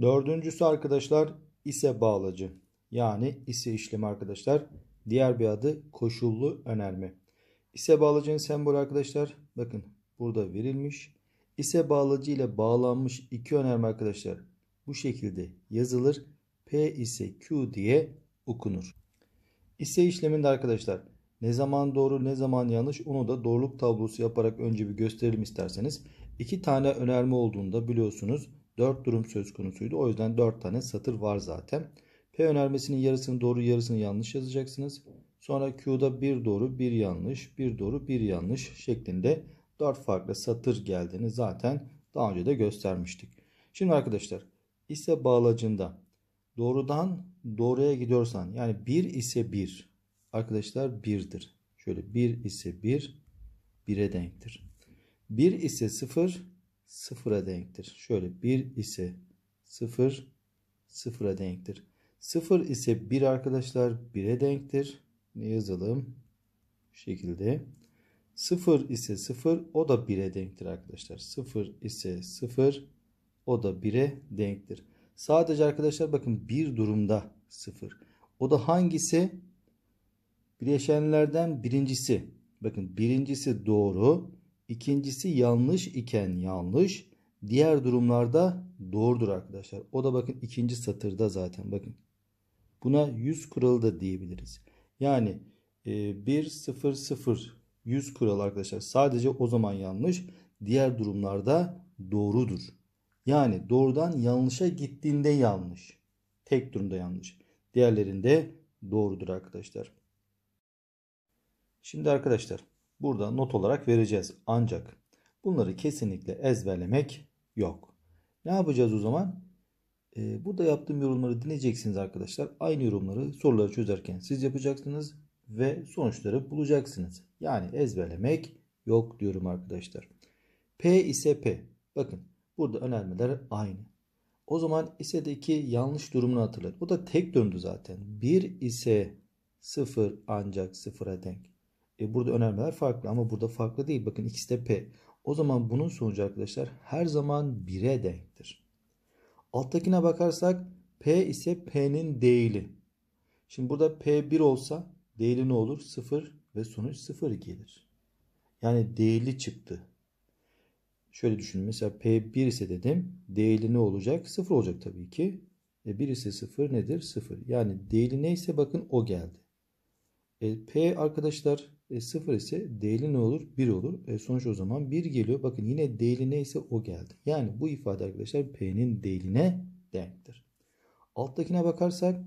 Dördüncüsü arkadaşlar ise bağlacı. Yani ise işlemi arkadaşlar. Diğer bir adı koşullu önerme. İse bağlacının sembolü arkadaşlar bakın burada verilmiş. İse bağlacı ile bağlanmış iki önerme arkadaşlar bu şekilde yazılır. P ise Q diye okunur. İse işleminde arkadaşlar ne zaman doğru ne zaman yanlış onu da doğruluk tablosu yaparak önce bir gösterelim isterseniz. İki tane önerme olduğunda biliyorsunuz dört durum söz konusuydu. O yüzden dört tane satır var zaten. P önermesinin yarısını doğru yarısını yanlış yazacaksınız. Sonra Q'da bir doğru bir yanlış bir doğru bir yanlış şeklinde dört farklı satır geldiğini zaten daha önce de göstermiştik. Şimdi arkadaşlar ise bağlacında doğrudan doğruya gidiyorsan yani 1 ise 1 arkadaşlar 1'dir. Şöyle 1 ise 1 1'e denktir. 1 ise 0 0'a denktir. Şöyle 1 ise 0 0'a denktir. 0 ise 1 arkadaşlar 1'e denktir. Ne yazalım? Bu şekilde. 0 ise 0 o da 1'e denktir arkadaşlar. 0 ise 0 o da 1'e denktir. Sadece arkadaşlar bakın bir durumda sıfır. O da hangisi? Bileşenlerden birincisi. Bakın birincisi doğru. ikincisi yanlış iken yanlış. Diğer durumlarda doğrudur arkadaşlar. O da bakın ikinci satırda zaten bakın. Buna 100 kuralı da diyebiliriz. Yani e, 1 0 0 100 kuralı arkadaşlar sadece o zaman yanlış. Diğer durumlarda doğrudur. Yani doğrudan yanlışa gittiğinde yanlış. Tek durumda yanlış. Diğerlerinde doğrudur arkadaşlar. Şimdi arkadaşlar burada not olarak vereceğiz. Ancak bunları kesinlikle ezberlemek yok. Ne yapacağız o zaman? Ee, burada yaptığım yorumları dinleyeceksiniz arkadaşlar. Aynı yorumları soruları çözerken siz yapacaksınız ve sonuçları bulacaksınız. Yani ezberlemek yok diyorum arkadaşlar. P ise P. Bakın Burada önermeler aynı. O zaman ise'deki yanlış durumunu hatırlayın. O da tek döndü zaten. 1 ise 0 ancak 0'a denk. E burada önermeler farklı ama burada farklı değil. Bakın ikisi de P. O zaman bunun sonucu arkadaşlar her zaman 1'e denktir. Alttakine bakarsak P ise P'nin değili. Şimdi burada P1 olsa değili ne olur? 0 ve sonuç 0 gelir. Yani değili çıktı. Şöyle düşünün. Mesela P 1 ise dedim. değili ne olacak? 0 olacak tabii ki. E 1 ise 0 nedir? 0. Yani değili neyse bakın o geldi. E, P arkadaşlar e, 0 ise değili ne olur? 1 olur. E, sonuç o zaman 1 geliyor. Bakın yine değili neyse o geldi. Yani bu ifade arkadaşlar P'nin değiline denktir. Alttakine bakarsak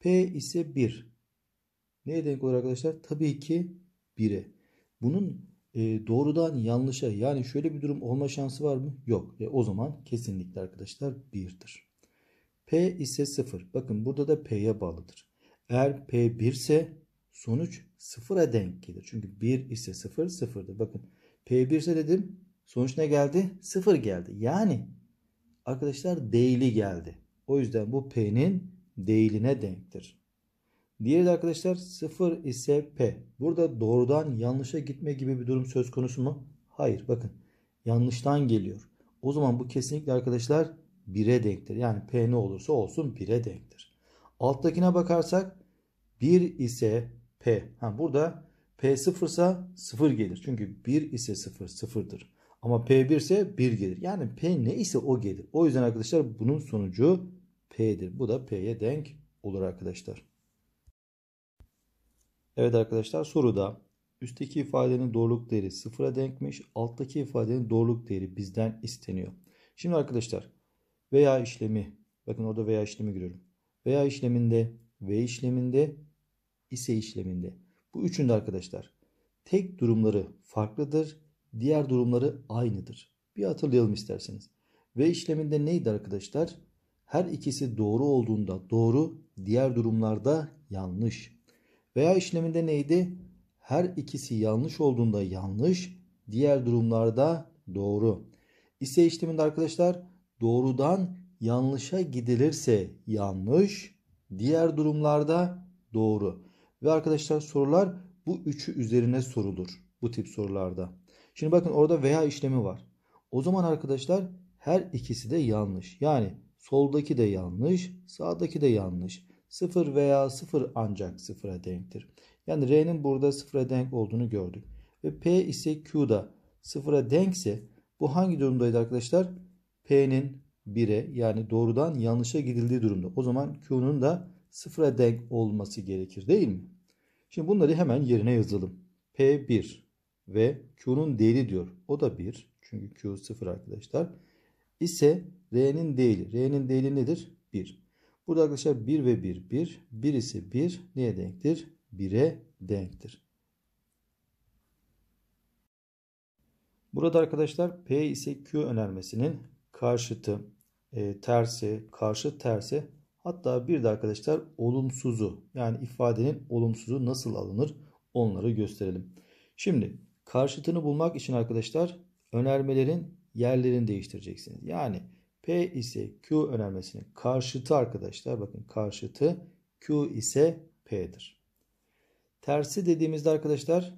P ise 1. Neye denk olur arkadaşlar? Tabii ki 1'e. Bunun e, doğrudan yanlışa yani şöyle bir durum olma şansı var mı? Yok. E, o zaman kesinlikle arkadaşlar 1'dir. P ise 0. Bakın burada da P'ye bağlıdır. Eğer P 1 ise sonuç 0'a denk gelir. Çünkü 1 ise 0 0'dır. Bakın P1 ise dedim sonuç ne geldi? 0 geldi. Yani arkadaşlar değili geldi. O yüzden bu P'nin değiline denktir. Diğeri de arkadaşlar 0 ise P. Burada doğrudan yanlışa gitme gibi bir durum söz konusu mu? Hayır bakın yanlıştan geliyor. O zaman bu kesinlikle arkadaşlar 1'e denktir. Yani P ne olursa olsun 1'e denktir. Alttakine bakarsak 1 ise P. Ha, burada P 0 ise 0 gelir. Çünkü 1 ise 0 0'dır. Ama P1 ise 1 gelir. Yani P ne ise o gelir. O yüzden arkadaşlar bunun sonucu P'dir. Bu da P'ye denk olur arkadaşlar. Evet arkadaşlar soruda üstteki ifadenin doğruluk değeri sıfıra denkmiş. Alttaki ifadenin doğruluk değeri bizden isteniyor. Şimdi arkadaşlar veya işlemi bakın orada veya işlemi görüyorum. Veya işleminde ve işleminde ise işleminde. Bu üçünde arkadaşlar tek durumları farklıdır. Diğer durumları aynıdır. Bir hatırlayalım isterseniz. Ve işleminde neydi arkadaşlar? Her ikisi doğru olduğunda doğru, diğer durumlarda yanlış. Veya işleminde neydi? Her ikisi yanlış olduğunda yanlış, diğer durumlarda doğru. İse işleminde arkadaşlar doğrudan yanlışa gidilirse yanlış, diğer durumlarda doğru. Ve arkadaşlar sorular bu üçü üzerine sorulur bu tip sorularda. Şimdi bakın orada veya işlemi var. O zaman arkadaşlar her ikisi de yanlış. Yani soldaki de yanlış, sağdaki de yanlış. 0 veya 0 ancak 0'a denktir. Yani R'nin burada 0'a denk olduğunu gördük. Ve P ise Q'da 0'a denkse bu hangi durumdaydı arkadaşlar? P'nin 1'e yani doğrudan yanlışa gidildiği durumda. O zaman Q'nun da 0'a denk olması gerekir değil mi? Şimdi bunları hemen yerine yazalım. P 1 ve Q'nun değeri diyor. O da 1. Çünkü Q 0 arkadaşlar. İse R'nin değeri. R'nin değeri nedir? 1. Burada arkadaşlar 1 ve 1 1. Birisi 1 neye denktir? 1'e denktir. Burada arkadaşlar P ise Q önermesinin karşıtı, e, tersi, karşı tersi hatta bir de arkadaşlar olumsuzu yani ifadenin olumsuzu nasıl alınır onları gösterelim. Şimdi karşıtını bulmak için arkadaşlar önermelerin yerlerini değiştireceksiniz. Yani P ise Q önermesinin karşıtı arkadaşlar. Bakın karşıtı Q ise P'dir. Tersi dediğimizde arkadaşlar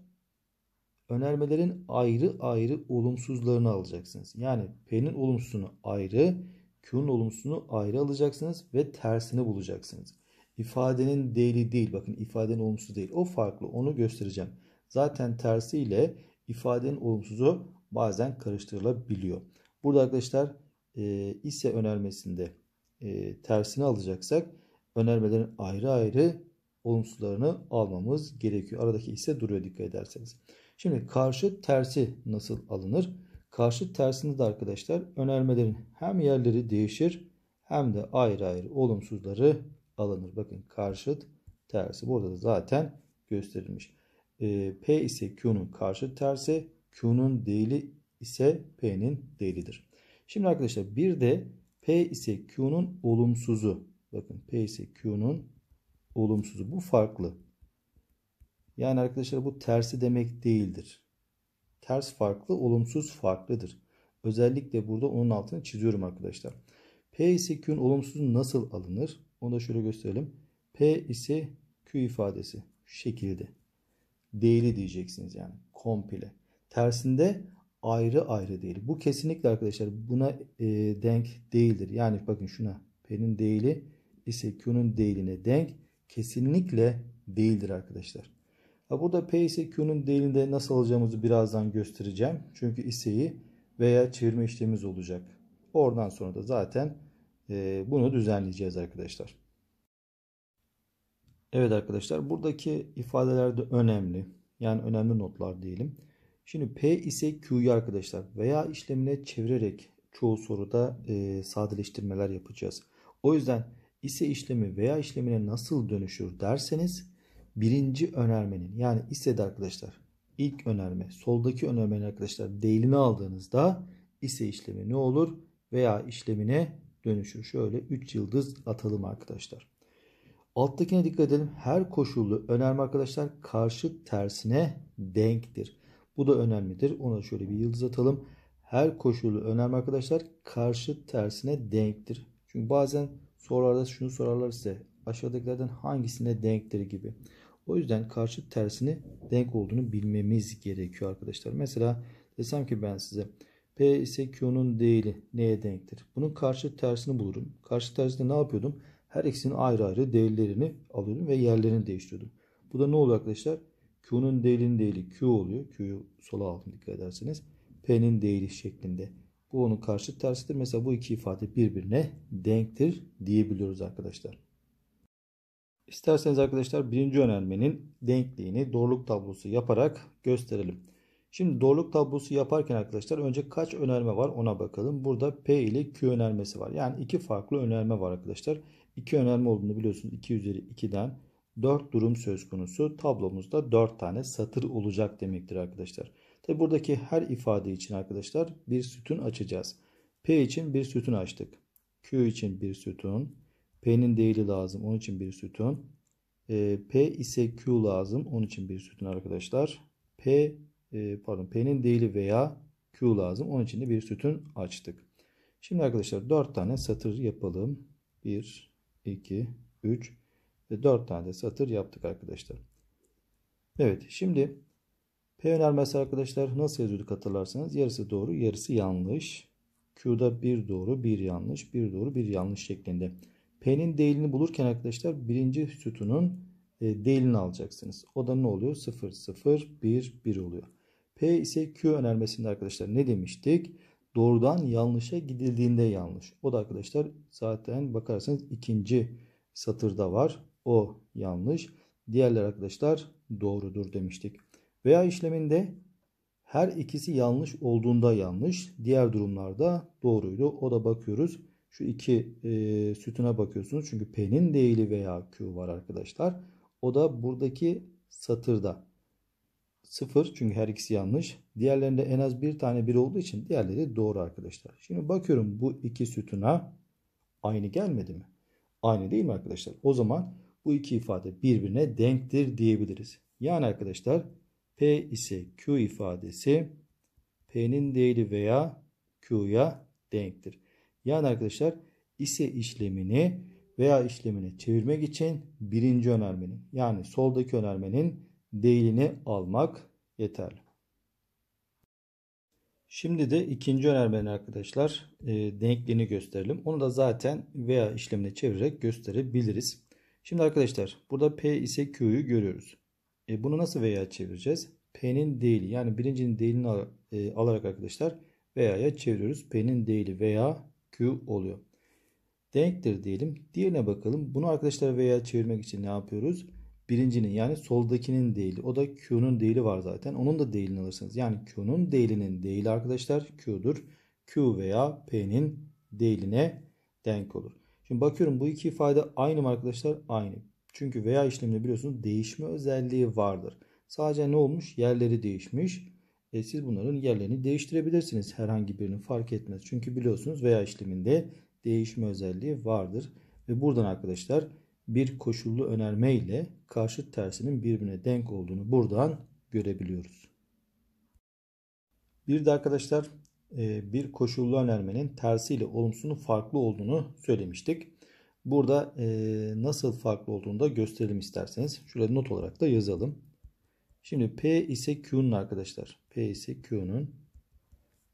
önermelerin ayrı ayrı olumsuzlarını alacaksınız. Yani P'nin olumsuzunu ayrı, Q'nun olumsuzunu ayrı alacaksınız ve tersini bulacaksınız. İfadenin değili değil. Bakın ifadenin olumsuz değil. O farklı. Onu göstereceğim. Zaten tersi ile ifadenin olumsuzu bazen karıştırılabiliyor. Burada arkadaşlar e, ise önermesinde e, tersini alacaksak önermelerin ayrı ayrı olumsuzlarını almamız gerekiyor. Aradaki ise duruyor dikkat ederseniz. Şimdi karşı tersi nasıl alınır? Karşı tersinde de arkadaşlar önermelerin hem yerleri değişir hem de ayrı ayrı olumsuzları alınır. Bakın karşıt tersi burada da zaten gösterilmiş. E, P ise Q'nun karşı tersi, Q'nun değili ise P'nin değilidir. Şimdi arkadaşlar bir de P ise Q'nun olumsuzu. Bakın P ise Q'nun olumsuzu. Bu farklı. Yani arkadaşlar bu tersi demek değildir. Ters farklı, olumsuz farklıdır. Özellikle burada onun altını çiziyorum arkadaşlar. P ise Q'nun olumsuzu nasıl alınır? Onu da şöyle gösterelim. P ise Q ifadesi şu şekilde. Değili diyeceksiniz yani komple. Tersinde ayrı ayrı değil. Bu kesinlikle arkadaşlar buna e, denk değildir. Yani bakın şuna P'nin değili ise Q'nun değiline denk kesinlikle değildir arkadaşlar. Ha, burada P ise Q'nun değilinde nasıl alacağımızı birazdan göstereceğim. Çünkü iseyi veya çevirme işlemimiz olacak. Oradan sonra da zaten e, bunu düzenleyeceğiz arkadaşlar. Evet arkadaşlar buradaki ifadeler de önemli. Yani önemli notlar diyelim. Şimdi P ise Q'yu arkadaşlar veya işlemine çevirerek çoğu soruda e, sadeleştirmeler yapacağız. O yüzden ise işlemi veya işlemine nasıl dönüşür derseniz birinci önermenin yani ise de arkadaşlar ilk önerme soldaki önermenin arkadaşlar değilini aldığınızda ise işlemi ne olur veya işlemine dönüşür. Şöyle 3 yıldız atalım arkadaşlar. Alttakine dikkat edelim. Her koşullu önerme arkadaşlar karşı tersine denktir. Bu da önemlidir. Ona şöyle bir yıldız atalım. Her koşulu önemli arkadaşlar karşı tersine denktir. Çünkü bazen sorularda şunu sorarlar size. Aşağıdakilerden hangisine denktir gibi. O yüzden karşı tersini denk olduğunu bilmemiz gerekiyor arkadaşlar. Mesela desem ki ben size P ise Q'nun değili neye denktir? Bunun karşı tersini bulurum. Karşı tersinde ne yapıyordum? Her ikisinin ayrı ayrı değerlerini alıyordum ve yerlerini değiştiriyordum. Bu da ne oluyor arkadaşlar? Q'nun değilin değili Q oluyor. Q'yu sola aldım dikkat ederseniz. P'nin değili şeklinde. Bu onun karşı tersidir. Mesela bu iki ifade birbirine denktir diyebiliyoruz arkadaşlar. İsterseniz arkadaşlar birinci önermenin denkliğini doğruluk tablosu yaparak gösterelim. Şimdi doğruluk tablosu yaparken arkadaşlar önce kaç önerme var ona bakalım. Burada P ile Q önermesi var. Yani iki farklı önerme var arkadaşlar. İki önerme olduğunu biliyorsunuz. 2 üzeri 2'den 4 durum söz konusu. Tablomuzda 4 tane satır olacak demektir arkadaşlar. Tabi buradaki her ifade için arkadaşlar bir sütun açacağız. P için bir sütun açtık. Q için bir sütun. P'nin değeri lazım. Onun için bir sütun. E, P ise Q lazım. Onun için bir sütun arkadaşlar. P e, pardon P'nin değeri veya Q lazım. Onun için de bir sütun açtık. Şimdi arkadaşlar 4 tane satır yapalım. 1 2 3 ve 4 tane de satır yaptık arkadaşlar. Evet şimdi P önermesi arkadaşlar nasıl yazıyorduk hatırlarsanız yarısı doğru yarısı yanlış. Q'da bir doğru bir yanlış bir doğru bir yanlış şeklinde. P'nin değilini bulurken arkadaşlar birinci sütunun e, değilini alacaksınız. O da ne oluyor? 0 0 1 1 oluyor. P ise Q önermesinde arkadaşlar ne demiştik? Doğrudan yanlışa gidildiğinde yanlış. O da arkadaşlar zaten bakarsanız ikinci satırda var. O yanlış. Diğerler arkadaşlar doğrudur demiştik. Veya işleminde her ikisi yanlış olduğunda yanlış. Diğer durumlarda doğruydu. O da bakıyoruz. Şu iki e, sütuna bakıyorsunuz. Çünkü P'nin değili veya Q var arkadaşlar. O da buradaki satırda. Sıfır çünkü her ikisi yanlış. Diğerlerinde en az bir tane bir olduğu için diğerleri doğru arkadaşlar. Şimdi bakıyorum bu iki sütuna aynı gelmedi mi? Aynı değil mi arkadaşlar? O zaman bu iki ifade birbirine denktir diyebiliriz. Yani arkadaşlar P ise Q ifadesi P'nin değeri veya Q'ya denktir. Yani arkadaşlar ise işlemini veya işlemini çevirmek için birinci önermenin yani soldaki önermenin değilini almak yeterli. Şimdi de ikinci önermenin arkadaşlar e, denkliğini gösterelim. Onu da zaten veya işlemini çevirerek gösterebiliriz. Şimdi arkadaşlar burada P ise Q'yu görüyoruz. E, bunu nasıl veya çevireceğiz? P'nin değili yani birincinin değilini e, alarak arkadaşlar veya'ya çeviriyoruz. P'nin değili veya Q oluyor. Denktir diyelim. Diğerine bakalım. Bunu arkadaşlar veya çevirmek için ne yapıyoruz? Birincinin yani soldakinin değili. O da Q'nun değili var zaten. Onun da değilini alırsınız. Yani Q'nun değilinin değili arkadaşlar Q'dur. Q veya P'nin değiline denk olur. Şimdi bakıyorum bu iki ifade aynı mı arkadaşlar? Aynı. Çünkü veya işleminde biliyorsunuz değişme özelliği vardır. Sadece ne olmuş? Yerleri değişmiş. E siz bunların yerlerini değiştirebilirsiniz. Herhangi birini fark etmez. Çünkü biliyorsunuz veya işleminde değişme özelliği vardır. Ve buradan arkadaşlar bir koşullu önerme ile karşıt tersinin birbirine denk olduğunu buradan görebiliyoruz. Bir de arkadaşlar e, bir koşullu önermenin tersiyle olumsuzun farklı olduğunu söylemiştik. Burada e, nasıl farklı olduğunu da gösterelim isterseniz. Şurada not olarak da yazalım. Şimdi P ise Q'nun arkadaşlar. P ise Q'nun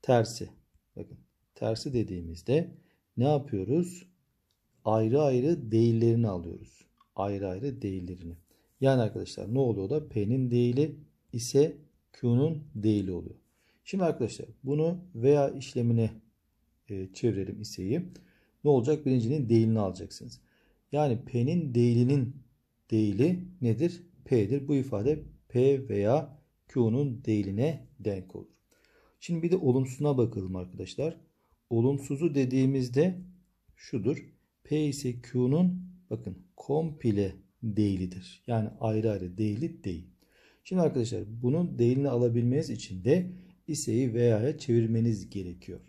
tersi. Bakın tersi dediğimizde ne yapıyoruz? Ayrı ayrı değillerini alıyoruz. Ayrı ayrı değillerini. Yani arkadaşlar ne oluyor da P'nin değili ise Q'nun değili oluyor. Şimdi arkadaşlar bunu veya işlemine e, çevirelim iseyi. Ne olacak? Birincinin değilini alacaksınız. Yani P'nin değilinin değili nedir? P'dir. Bu ifade P veya Q'nun değiline denk olur. Şimdi bir de olumsuzuna bakalım arkadaşlar. Olumsuzu dediğimizde şudur. P ise Q'nun bakın komple değilidir. Yani ayrı ayrı değili değil. Şimdi arkadaşlar bunun değilini alabilmeniz için de iseyi veya'ya çevirmeniz gerekiyor.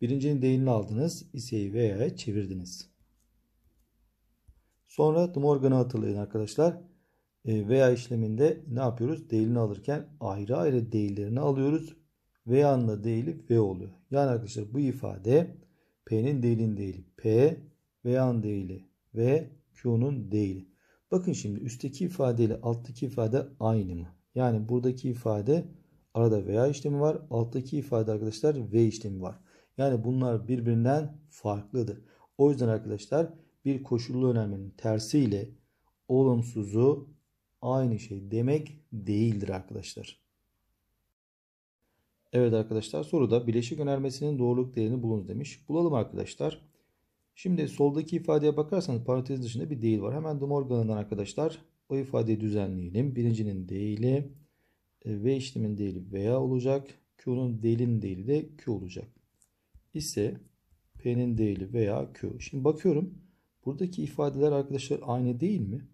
Birincinin değilini aldınız, iseyi veya'ya çevirdiniz. Sonra De Morgan'ı hatırlayın arkadaşlar. E, veya işleminde ne yapıyoruz? Değilini alırken ayrı ayrı değillerini alıyoruz. Veya'nın da değili V oluyor. Yani arkadaşlar bu ifade P'nin değilin değili P, V'nin değili V, Q'nun değili. Bakın şimdi üstteki ifade ile alttaki ifade aynı mı? Yani buradaki ifade Arada veya işlemi var. Alttaki ifade arkadaşlar ve işlemi var. Yani bunlar birbirinden farklıdır. O yüzden arkadaşlar bir koşullu önermenin tersiyle olumsuzu aynı şey demek değildir arkadaşlar. Evet arkadaşlar soruda bileşik önermesinin doğruluk değerini bulunuz demiş. Bulalım arkadaşlar. Şimdi soldaki ifadeye bakarsanız parantez dışında bir değil var. Hemen De Morgan'dan arkadaşlar o ifadeyi düzenleyelim. Birincinin değili e, v işlemin değili veya olacak. Q'nun değilinin değili de Q olacak. İse P'nin değili veya Q. Şimdi bakıyorum. Buradaki ifadeler arkadaşlar aynı değil mi?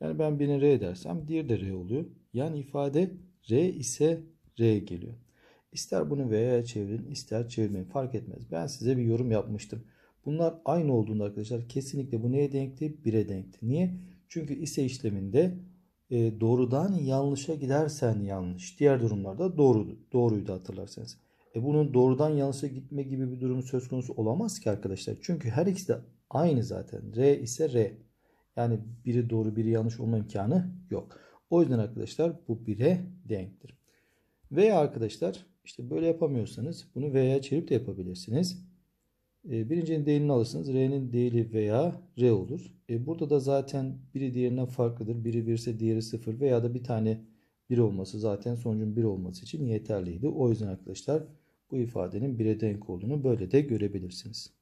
Yani ben birini R dersem diğeri de R oluyor. Yani ifade R ise R geliyor. İster bunu V'ye çevirin ister çevirmeyin fark etmez. Ben size bir yorum yapmıştım. Bunlar aynı olduğunda arkadaşlar kesinlikle bu neye denkti? 1'e denkti. Niye? Çünkü ise işleminde e, doğrudan yanlışa gidersen yanlış. Diğer durumlarda doğru doğruydu hatırlarsanız. E bunun doğrudan yanlışa gitme gibi bir durum söz konusu olamaz ki arkadaşlar. Çünkü her ikisi de aynı zaten. R ise R. Yani biri doğru biri yanlış olma imkanı yok. O yüzden arkadaşlar bu 1'e denktir. Veya arkadaşlar işte böyle yapamıyorsanız bunu V'ye çevirip de yapabilirsiniz. E, birincinin değerini alırsınız. R'nin değeri veya R olur. E, burada da zaten biri diğerinden farklıdır. Biri 1 ise diğeri sıfır veya da bir tane bir olması zaten sonucun bir olması için yeterliydi. O yüzden arkadaşlar bu ifadenin bir'e denk olduğunu böyle de görebilirsiniz.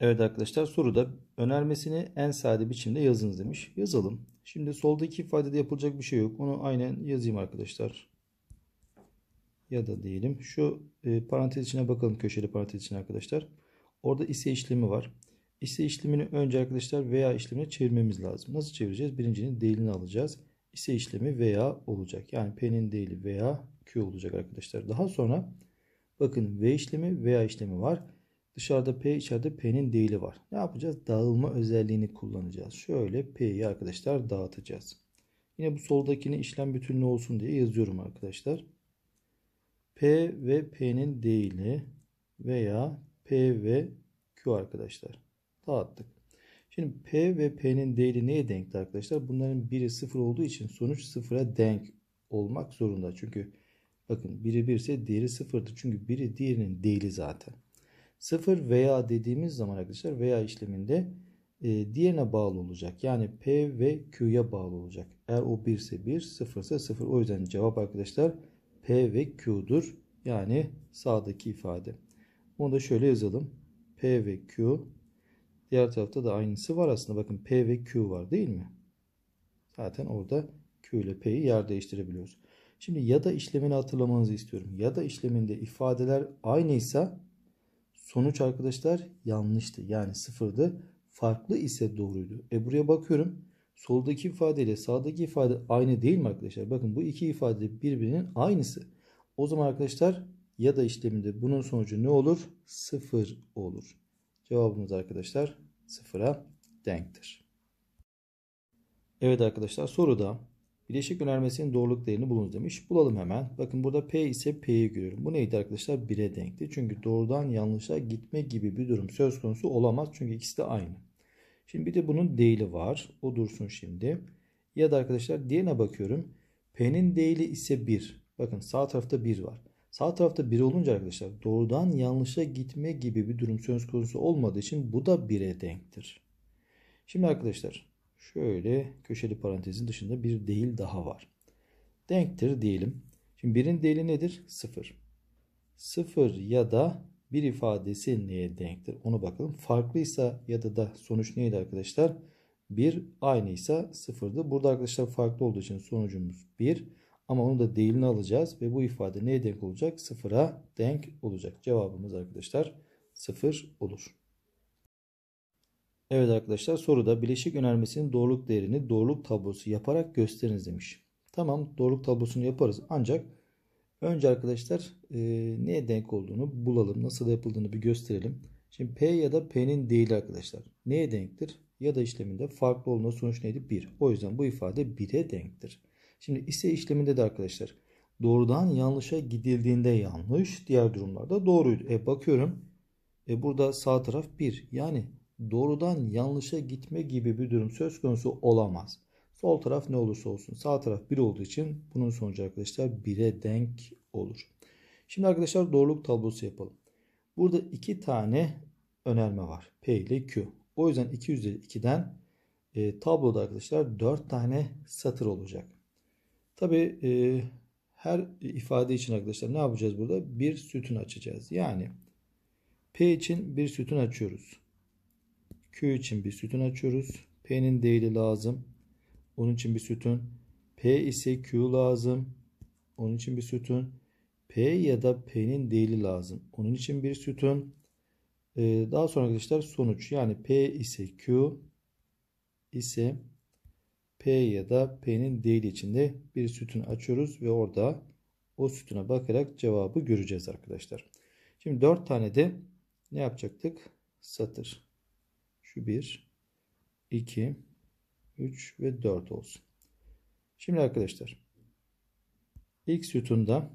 Evet arkadaşlar soruda önermesini en sade biçimde yazınız demiş. Yazalım. Şimdi soldaki ifadede yapılacak bir şey yok. Onu aynen yazayım arkadaşlar ya da diyelim şu e, parantez içine bakalım köşeli parantez içine arkadaşlar. Orada ise işlemi var. İse işlemini önce arkadaşlar veya işlemini çevirmemiz lazım. Nasıl çevireceğiz? Birincinin değilini alacağız. İse işlemi veya olacak. Yani P'nin değili veya Q olacak arkadaşlar. Daha sonra bakın V işlemi veya işlemi var. Dışarıda P içeride P'nin değili var. Ne yapacağız? Dağılma özelliğini kullanacağız. Şöyle P'yi arkadaşlar dağıtacağız. Yine bu soldakini işlem bütünlüğü olsun diye yazıyorum arkadaşlar. P ve P'nin değili veya P ve Q arkadaşlar. Dağıttık. Şimdi P ve P'nin değili neye denkti arkadaşlar? Bunların biri sıfır olduğu için sonuç sıfıra denk olmak zorunda. Çünkü bakın biri birse diğeri sıfırdır. Çünkü biri diğerinin değili zaten. Sıfır veya dediğimiz zaman arkadaşlar veya işleminde e, diğerine bağlı olacak. Yani P ve Q'ya bağlı olacak. Eğer o 1 ise 1, 0 ise sıfır. O yüzden cevap arkadaşlar P ve Q'dur. Yani sağdaki ifade. Onu da şöyle yazalım. P ve Q. Diğer tarafta da aynısı var aslında. Bakın P ve Q var değil mi? Zaten orada Q ile P'yi yer değiştirebiliyoruz. Şimdi ya da işlemini hatırlamanızı istiyorum. Ya da işleminde ifadeler aynıysa sonuç arkadaşlar yanlıştı. Yani sıfırdı. Farklı ise doğruydu. E buraya bakıyorum soldaki ifade ile sağdaki ifade aynı değil mi arkadaşlar? Bakın bu iki ifade birbirinin aynısı. O zaman arkadaşlar ya da işleminde bunun sonucu ne olur? Sıfır olur. Cevabımız arkadaşlar sıfıra denktir. Evet arkadaşlar soruda bileşik önermesinin doğruluk değerini bulunuz demiş. Bulalım hemen. Bakın burada P ise P'yi görüyorum. Bu neydi arkadaşlar? 1'e denkti. Çünkü doğrudan yanlışa gitme gibi bir durum söz konusu olamaz. Çünkü ikisi de aynı. Şimdi bir de bunun değili var. O dursun şimdi. Ya da arkadaşlar diğerine bakıyorum. P'nin değili ise 1. Bakın sağ tarafta 1 var. Sağ tarafta 1 olunca arkadaşlar doğrudan yanlışa gitme gibi bir durum söz konusu olmadığı için bu da 1'e denktir. Şimdi arkadaşlar şöyle köşeli parantezin dışında bir değil daha var. Denktir diyelim. Şimdi birin değili nedir? 0. 0 ya da bir ifadesi neye denktir? Onu bakalım. Farklıysa ya da da sonuç neydi arkadaşlar? 1 aynıysa 0'dı. Burada arkadaşlar farklı olduğu için sonucumuz 1. Ama onu da değilini alacağız ve bu ifade neye denk olacak? 0'a denk olacak. Cevabımız arkadaşlar 0 olur. Evet arkadaşlar soruda bileşik önermesinin doğruluk değerini doğruluk tablosu yaparak gösteriniz demiş. Tamam doğruluk tablosunu yaparız ancak Önce arkadaşlar e, neye denk olduğunu bulalım. Nasıl yapıldığını bir gösterelim. Şimdi P ya da P'nin değil arkadaşlar. Neye denktir? Ya da işleminde farklı olma sonuç neydi? 1. O yüzden bu ifade 1'e denktir. Şimdi ise işleminde de arkadaşlar doğrudan yanlışa gidildiğinde yanlış. Diğer durumlarda doğruydu. E bakıyorum. E burada sağ taraf 1. Yani doğrudan yanlışa gitme gibi bir durum söz konusu olamaz. Sol taraf ne olursa olsun sağ taraf 1 olduğu için bunun sonucu arkadaşlar 1'e denk olur. Şimdi arkadaşlar doğruluk tablosu yapalım. Burada iki tane önerme var. P ile Q. O yüzden 2 üzeri 2'den e, tabloda arkadaşlar 4 tane satır olacak. Tabi e, her ifade için arkadaşlar ne yapacağız burada? Bir sütun açacağız. Yani P için bir sütun açıyoruz. Q için bir sütun açıyoruz. P'nin değeri lazım. Onun için bir sütun. P ise Q lazım. Onun için bir sütun. P ya da P'nin değili lazım. Onun için bir sütun. Ee, daha sonra arkadaşlar sonuç. Yani P ise Q ise P ya da P'nin değili içinde bir sütun açıyoruz ve orada o sütuna bakarak cevabı göreceğiz arkadaşlar. Şimdi 4 tane de ne yapacaktık? Satır. Şu 1, 2, 3 ve 4 olsun. Şimdi arkadaşlar ilk sütunda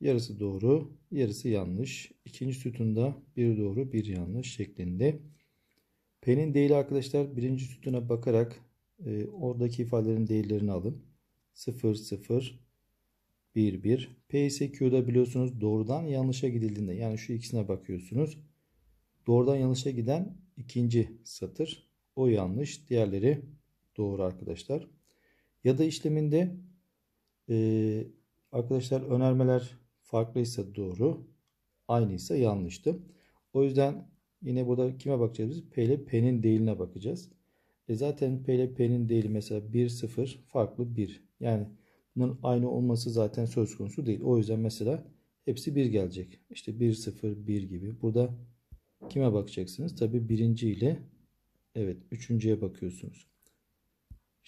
yarısı doğru yarısı yanlış. İkinci sütunda bir doğru bir yanlış şeklinde. P'nin değili arkadaşlar birinci sütuna bakarak e, oradaki ifadelerin değerlerini alın. 0, 0, 1, 1. P ise Q'da biliyorsunuz doğrudan yanlışa gidildiğinde yani şu ikisine bakıyorsunuz. Doğrudan yanlışa giden ikinci satır. O yanlış. Diğerleri doğru arkadaşlar. Ya da işleminde e, arkadaşlar önermeler farklıysa doğru, aynıysa yanlıştı. O yüzden yine burada kime bakacağız biz? P ile P'nin değiline bakacağız. E zaten P ile P'nin değili mesela 1, 0 farklı 1. Yani bunun aynı olması zaten söz konusu değil. O yüzden mesela hepsi 1 gelecek. İşte 1, 0, 1 gibi. Burada kime bakacaksınız? Tabi birinci ile evet üçüncüye bakıyorsunuz.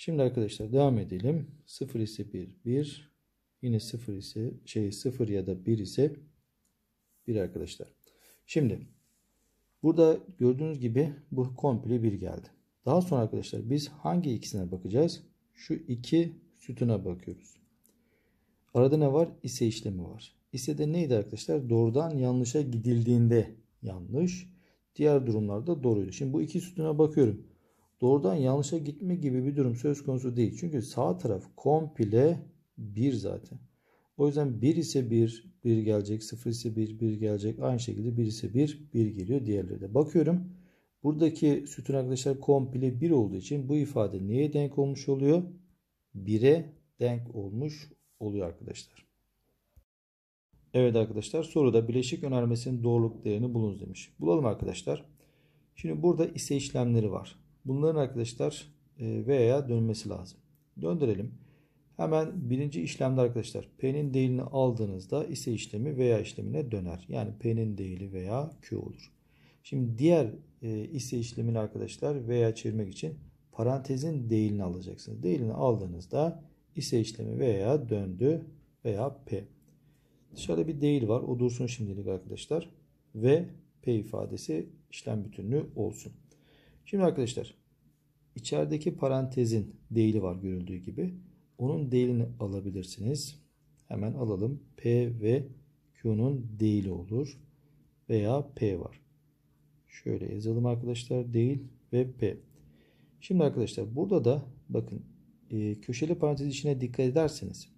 Şimdi arkadaşlar devam edelim. 0 ise 1, 1. Yine 0 ise şey 0 ya da 1 ise 1 arkadaşlar. Şimdi burada gördüğünüz gibi bu komple 1 geldi. Daha sonra arkadaşlar biz hangi ikisine bakacağız? Şu iki sütuna bakıyoruz. Arada ne var? İse işlemi var. İse de neydi arkadaşlar? Doğrudan yanlışa gidildiğinde yanlış. Diğer durumlarda doğruydu. Şimdi bu iki sütuna bakıyorum doğrudan yanlışa gitme gibi bir durum söz konusu değil. Çünkü sağ taraf komple 1 zaten. O yüzden 1 ise 1, 1 gelecek, 0 ise 1, 1 gelecek. Aynı şekilde 1 ise 1, 1 geliyor diğerleri de. Bakıyorum buradaki sütun arkadaşlar komple 1 olduğu için bu ifade neye denk olmuş oluyor? 1'e denk olmuş oluyor arkadaşlar. Evet arkadaşlar soruda bileşik önermesinin doğruluk değerini bulunuz demiş. Bulalım arkadaşlar. Şimdi burada ise işlemleri var. Bunların arkadaşlar V'ye dönmesi lazım. Döndürelim. Hemen birinci işlemde arkadaşlar P'nin değilini aldığınızda ise işlemi veya işlemine döner. Yani P'nin değili veya Q olur. Şimdi diğer e, ise işlemini arkadaşlar veya çevirmek için parantezin değilini alacaksınız. Değilini aldığınızda ise işlemi veya döndü veya P. Dışarıda bir değil var. O dursun şimdilik arkadaşlar. Ve P ifadesi işlem bütünlüğü olsun. Şimdi arkadaşlar içerideki parantezin değili var görüldüğü gibi. Onun değilini alabilirsiniz. Hemen alalım. P ve Q'nun değili olur. Veya P var. Şöyle yazalım arkadaşlar. Değil ve P. Şimdi arkadaşlar burada da bakın e, köşeli parantez içine dikkat ederseniz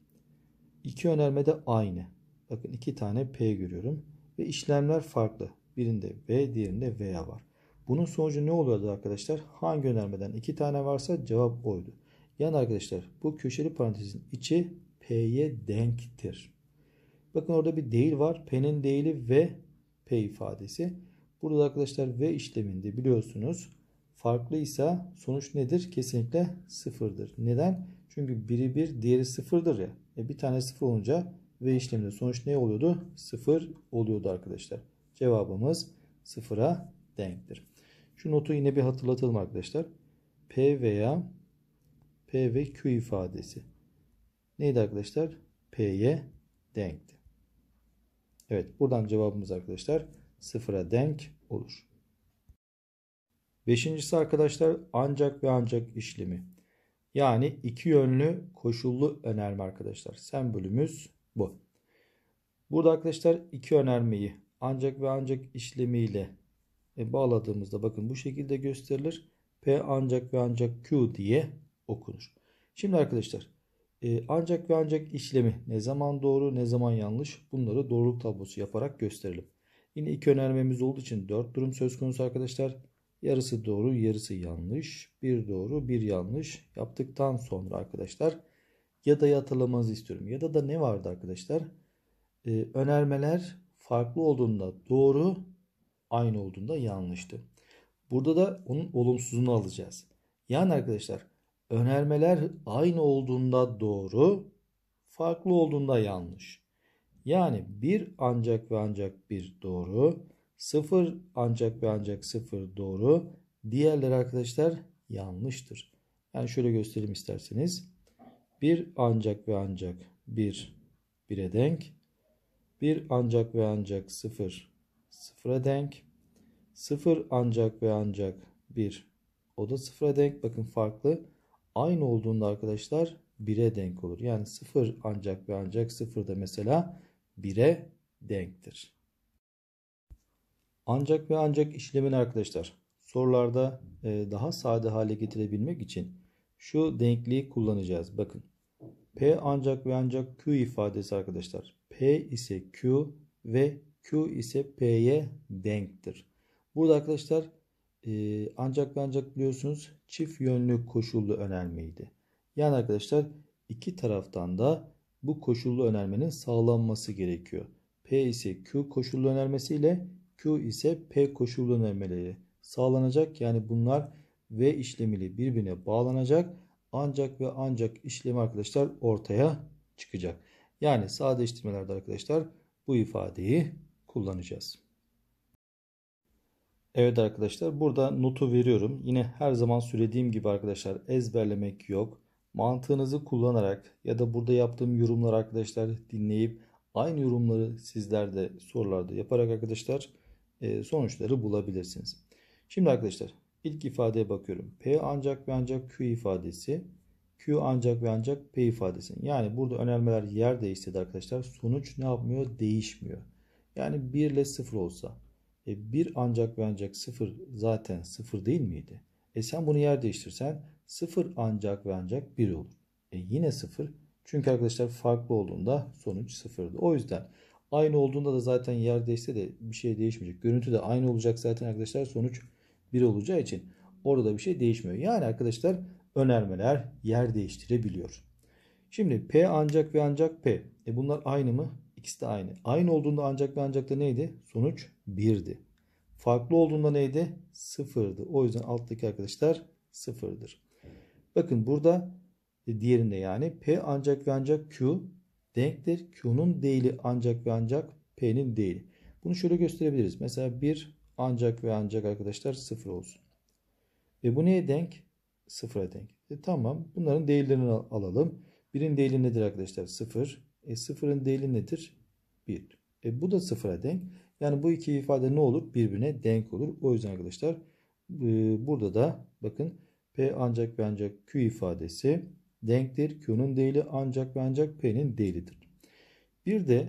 iki önerme de aynı. Bakın iki tane P görüyorum ve işlemler farklı. Birinde V diğerinde veya var. Bunun sonucu ne oluyordu arkadaşlar? Hangi önermeden iki tane varsa cevap oydu. Yani arkadaşlar bu köşeli parantezin içi P'ye denktir. Bakın orada bir değil var. P'nin değili ve P ifadesi. Burada arkadaşlar v işleminde biliyorsunuz farklıysa sonuç nedir? Kesinlikle sıfırdır. Neden? Çünkü biri bir diğeri sıfırdır ya. E bir tane sıfır olunca v işleminde sonuç ne oluyordu? Sıfır oluyordu arkadaşlar. Cevabımız sıfıra denktir. Şu notu yine bir hatırlatalım arkadaşlar. P veya P ve Q ifadesi. Neydi arkadaşlar? P'ye denkti. Evet buradan cevabımız arkadaşlar sıfıra denk olur. Beşincisi arkadaşlar ancak ve ancak işlemi. Yani iki yönlü koşullu önerme arkadaşlar. Sen bu. Burada arkadaşlar iki önermeyi ancak ve ancak işlemiyle e, bağladığımızda bakın bu şekilde gösterilir. P ancak ve ancak Q diye okunur. Şimdi arkadaşlar e, ancak ve ancak işlemi ne zaman doğru ne zaman yanlış bunları doğruluk tablosu yaparak gösterelim. Yine iki önermemiz olduğu için dört durum söz konusu arkadaşlar. Yarısı doğru yarısı yanlış. Bir doğru bir yanlış yaptıktan sonra arkadaşlar ya da hatırlamanızı istiyorum. Ya da da ne vardı arkadaşlar? E, önermeler farklı olduğunda doğru aynı olduğunda yanlıştı. Burada da onun olumsuzunu alacağız. Yani arkadaşlar önermeler aynı olduğunda doğru, farklı olduğunda yanlış. Yani bir ancak ve ancak bir doğru, sıfır ancak ve ancak sıfır doğru, diğerleri arkadaşlar yanlıştır. Yani şöyle göstereyim isterseniz. Bir ancak ve ancak bir bire denk, bir ancak ve ancak sıfır sıfıra denk. Sıfır ancak ve ancak bir. O da sıfıra denk. Bakın farklı. Aynı olduğunda arkadaşlar bire denk olur. Yani sıfır ancak ve ancak sıfır da mesela bire denktir. Ancak ve ancak işlemini arkadaşlar sorularda e, daha sade hale getirebilmek için şu denkliği kullanacağız. Bakın P ancak ve ancak Q ifadesi arkadaşlar. P ise Q ve Q ise P'ye denktir. Burada arkadaşlar e, ancak ve ancak biliyorsunuz çift yönlü koşullu önermeydi. Yani arkadaşlar iki taraftan da bu koşullu önermenin sağlanması gerekiyor. P ise Q koşullu önermesi ile Q ise P koşullu önermeleri sağlanacak. Yani bunlar V işlemiyle birbirine bağlanacak. Ancak ve ancak işlemi arkadaşlar ortaya çıkacak. Yani sadeleştirmelerde arkadaşlar bu ifadeyi kullanacağız. Evet arkadaşlar burada notu veriyorum. Yine her zaman söylediğim gibi arkadaşlar ezberlemek yok. Mantığınızı kullanarak ya da burada yaptığım yorumları arkadaşlar dinleyip aynı yorumları sizler de sorularda yaparak arkadaşlar e, sonuçları bulabilirsiniz. Şimdi arkadaşlar ilk ifadeye bakıyorum. P ancak ve ancak Q ifadesi. Q ancak ve ancak P ifadesi. Yani burada önermeler yer değiştirdi arkadaşlar. Sonuç ne yapmıyor? Değişmiyor. Yani 1 ile 0 olsa. E 1 ancak ve ancak 0 zaten 0 değil miydi? E sen bunu yer değiştirsen 0 ancak ve ancak 1 olur. E yine 0. Çünkü arkadaşlar farklı olduğunda sonuç 0'dı. O yüzden aynı olduğunda da zaten yer değişse de bir şey değişmeyecek. Görüntü de aynı olacak zaten arkadaşlar sonuç 1 olacağı için orada da bir şey değişmiyor. Yani arkadaşlar önermeler yer değiştirebiliyor. Şimdi P ancak ve ancak P. E bunlar aynı mı? İkisi de aynı. Aynı olduğunda ancak ve ancak da neydi? Sonuç 1'di. Farklı olduğunda neydi? 0'dı. O yüzden alttaki arkadaşlar 0'dır. Bakın burada e, diğerinde yani P ancak ve ancak Q denktir. Q'nun değili ancak ve ancak P'nin değili. Bunu şöyle gösterebiliriz. Mesela 1 ancak ve ancak arkadaşlar 0 olsun. Ve bu neye denk? 0'a denk. E tamam bunların değillerini alalım. Birin değili nedir arkadaşlar? 0. E, sıfırın değeri nedir? 1. E, bu da sıfıra denk. Yani bu iki ifade ne olur? Birbirine denk olur. O yüzden arkadaşlar e, burada da bakın P ancak ve ancak Q ifadesi denktir. Q'nun değeri ancak ve ancak P'nin değeridir. Bir de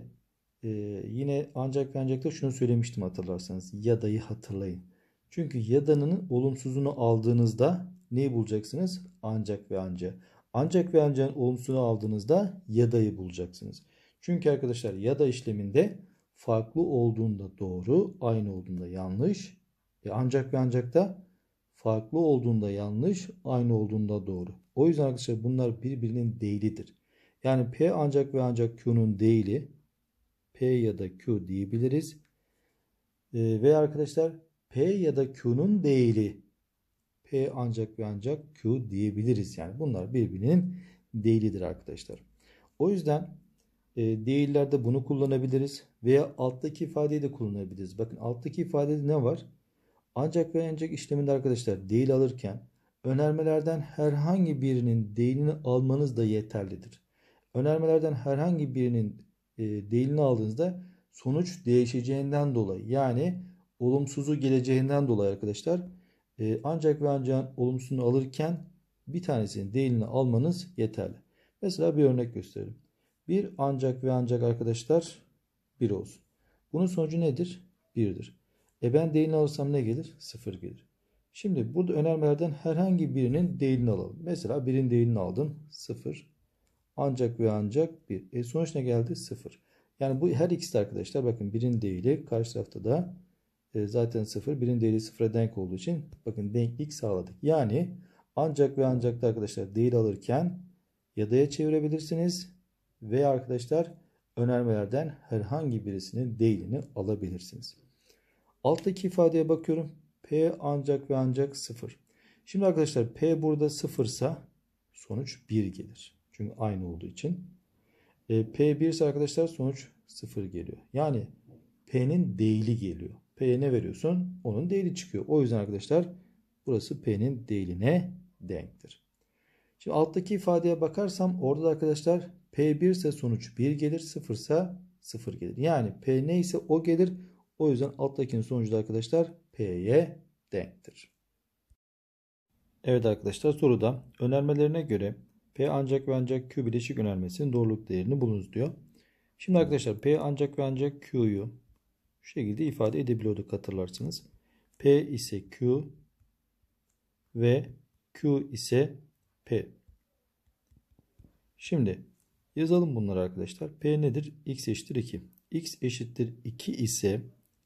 e, yine ancak ve ancak da şunu söylemiştim hatırlarsanız. Yada'yı hatırlayın. Çünkü yadanın olumsuzunu aldığınızda neyi bulacaksınız? Ancak ve ancak. Ancak ve ancak olumsuzunu aldığınızda ya da'yı bulacaksınız. Çünkü arkadaşlar ya da işleminde farklı olduğunda doğru, aynı olduğunda yanlış. E ancak ve ancak da farklı olduğunda yanlış, aynı olduğunda doğru. O yüzden arkadaşlar bunlar birbirinin değilidir. Yani P ancak ve ancak Q'nun değili. P ya da Q diyebiliriz. E, ve arkadaşlar P ya da Q'nun değili P e, ancak ve ancak Q diyebiliriz. Yani bunlar birbirinin değilidir arkadaşlar. O yüzden e, değillerde bunu kullanabiliriz veya alttaki ifadeyi de kullanabiliriz. Bakın alttaki ifadede ne var? Ancak ve ancak işleminde arkadaşlar değil alırken önermelerden herhangi birinin değilini almanız da yeterlidir. Önermelerden herhangi birinin e, değilini aldığınızda sonuç değişeceğinden dolayı yani olumsuzu geleceğinden dolayı arkadaşlar e, ancak ve ancak olumsuzunu alırken bir tanesinin değilini almanız yeterli. Mesela bir örnek gösterelim. Bir ancak ve ancak arkadaşlar bir olsun. Bunun sonucu nedir? Birdir. E ben değilini alırsam ne gelir? Sıfır gelir. Şimdi burada önermelerden herhangi birinin değilini alalım. Mesela birin değilini aldım. Sıfır. Ancak ve ancak bir. E sonuç ne geldi? Sıfır. Yani bu her ikisi arkadaşlar bakın birin değili karşı tarafta da e, zaten sıfır birin değeri sıfıra denk olduğu için bakın denklik sağladık. Yani ancak ve ancak da arkadaşlar değil alırken yadaya çevirebilirsiniz veya arkadaşlar önermelerden herhangi birisinin değilini alabilirsiniz. Alttaki ifadeye bakıyorum. P ancak ve ancak sıfır. Şimdi arkadaşlar P burada sıfırsa sonuç 1 gelir. Çünkü aynı olduğu için. E, P1 ise arkadaşlar sonuç 0 geliyor. Yani P'nin değili geliyor. P'ye ne veriyorsun? Onun değeri çıkıyor. O yüzden arkadaşlar burası P'nin değiline denktir. Şimdi alttaki ifadeye bakarsam orada da arkadaşlar P1 ise sonuç 1 gelir. 0 ise 0 gelir. Yani P ne ise o gelir. O yüzden alttakinin sonucu da arkadaşlar P'ye denktir. Evet arkadaşlar soruda önermelerine göre P ancak ve ancak Q bileşik önermesinin doğruluk değerini bulunuz diyor. Şimdi arkadaşlar P ancak ve ancak Q'yu şu şekilde ifade edebiliyorduk hatırlarsınız. P ise Q ve Q ise P. Şimdi yazalım bunları arkadaşlar. P nedir? X eşittir 2. X eşittir 2 ise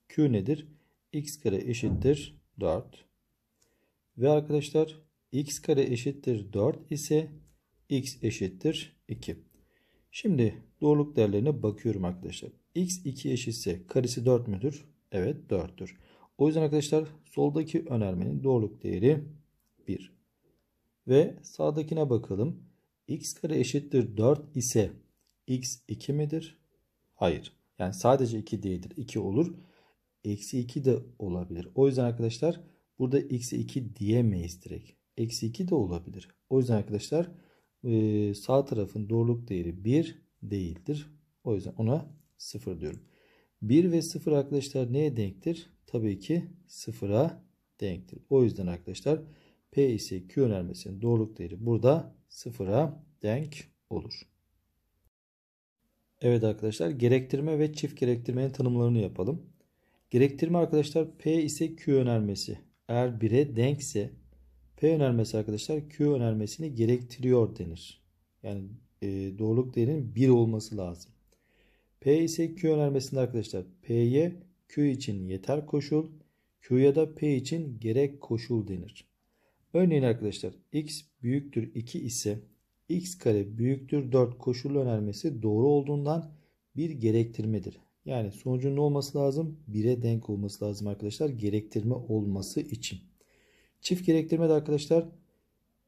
Q nedir? X kare eşittir 4. Ve arkadaşlar X kare eşittir 4 ise X eşittir 2. Şimdi doğruluk değerlerine bakıyorum arkadaşlar x 2 eşitse karesi 4 müdür? Evet 4'tür. O yüzden arkadaşlar soldaki önermenin doğruluk değeri 1. Ve sağdakine bakalım. x kare eşittir 4 ise x 2 midir? Hayır. Yani sadece 2 değildir. 2 olur. Eksi 2 de olabilir. O yüzden arkadaşlar burada eksi 2 diyemeyiz direkt. Eksi 2 de olabilir. O yüzden arkadaşlar sağ tarafın doğruluk değeri 1 değildir. O yüzden ona 0 diyorum. 1 ve 0 arkadaşlar neye denktir? Tabii ki 0'a denktir. O yüzden arkadaşlar P ise Q önermesinin doğruluk değeri burada 0'a denk olur. Evet arkadaşlar gerektirme ve çift gerektirmenin tanımlarını yapalım. Gerektirme arkadaşlar P ise Q önermesi. Eğer 1'e denkse P önermesi arkadaşlar Q önermesini gerektiriyor denir. Yani e, doğruluk değerinin 1 olması lazım. P ise Q önermesinde arkadaşlar P'ye Q için yeter koşul, Q ya da P için gerek koşul denir. Örneğin arkadaşlar x büyüktür 2 ise x kare büyüktür 4 koşulu önermesi doğru olduğundan bir gerektirmedir. Yani sonucun ne olması lazım? 1'e denk olması lazım arkadaşlar gerektirme olması için. Çift gerektirme de arkadaşlar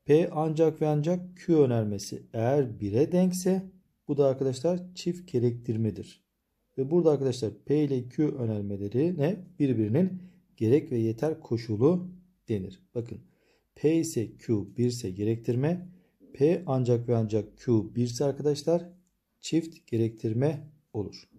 P ancak ve ancak Q önermesi eğer 1'e denkse bu da arkadaşlar çift gerektirmedir. Ve burada arkadaşlar P ile Q önermeleri ne? birbirinin gerek ve yeter koşulu denir. Bakın P ise Q 1 ise gerektirme. P ancak ve ancak Q 1 ise arkadaşlar çift gerektirme olur.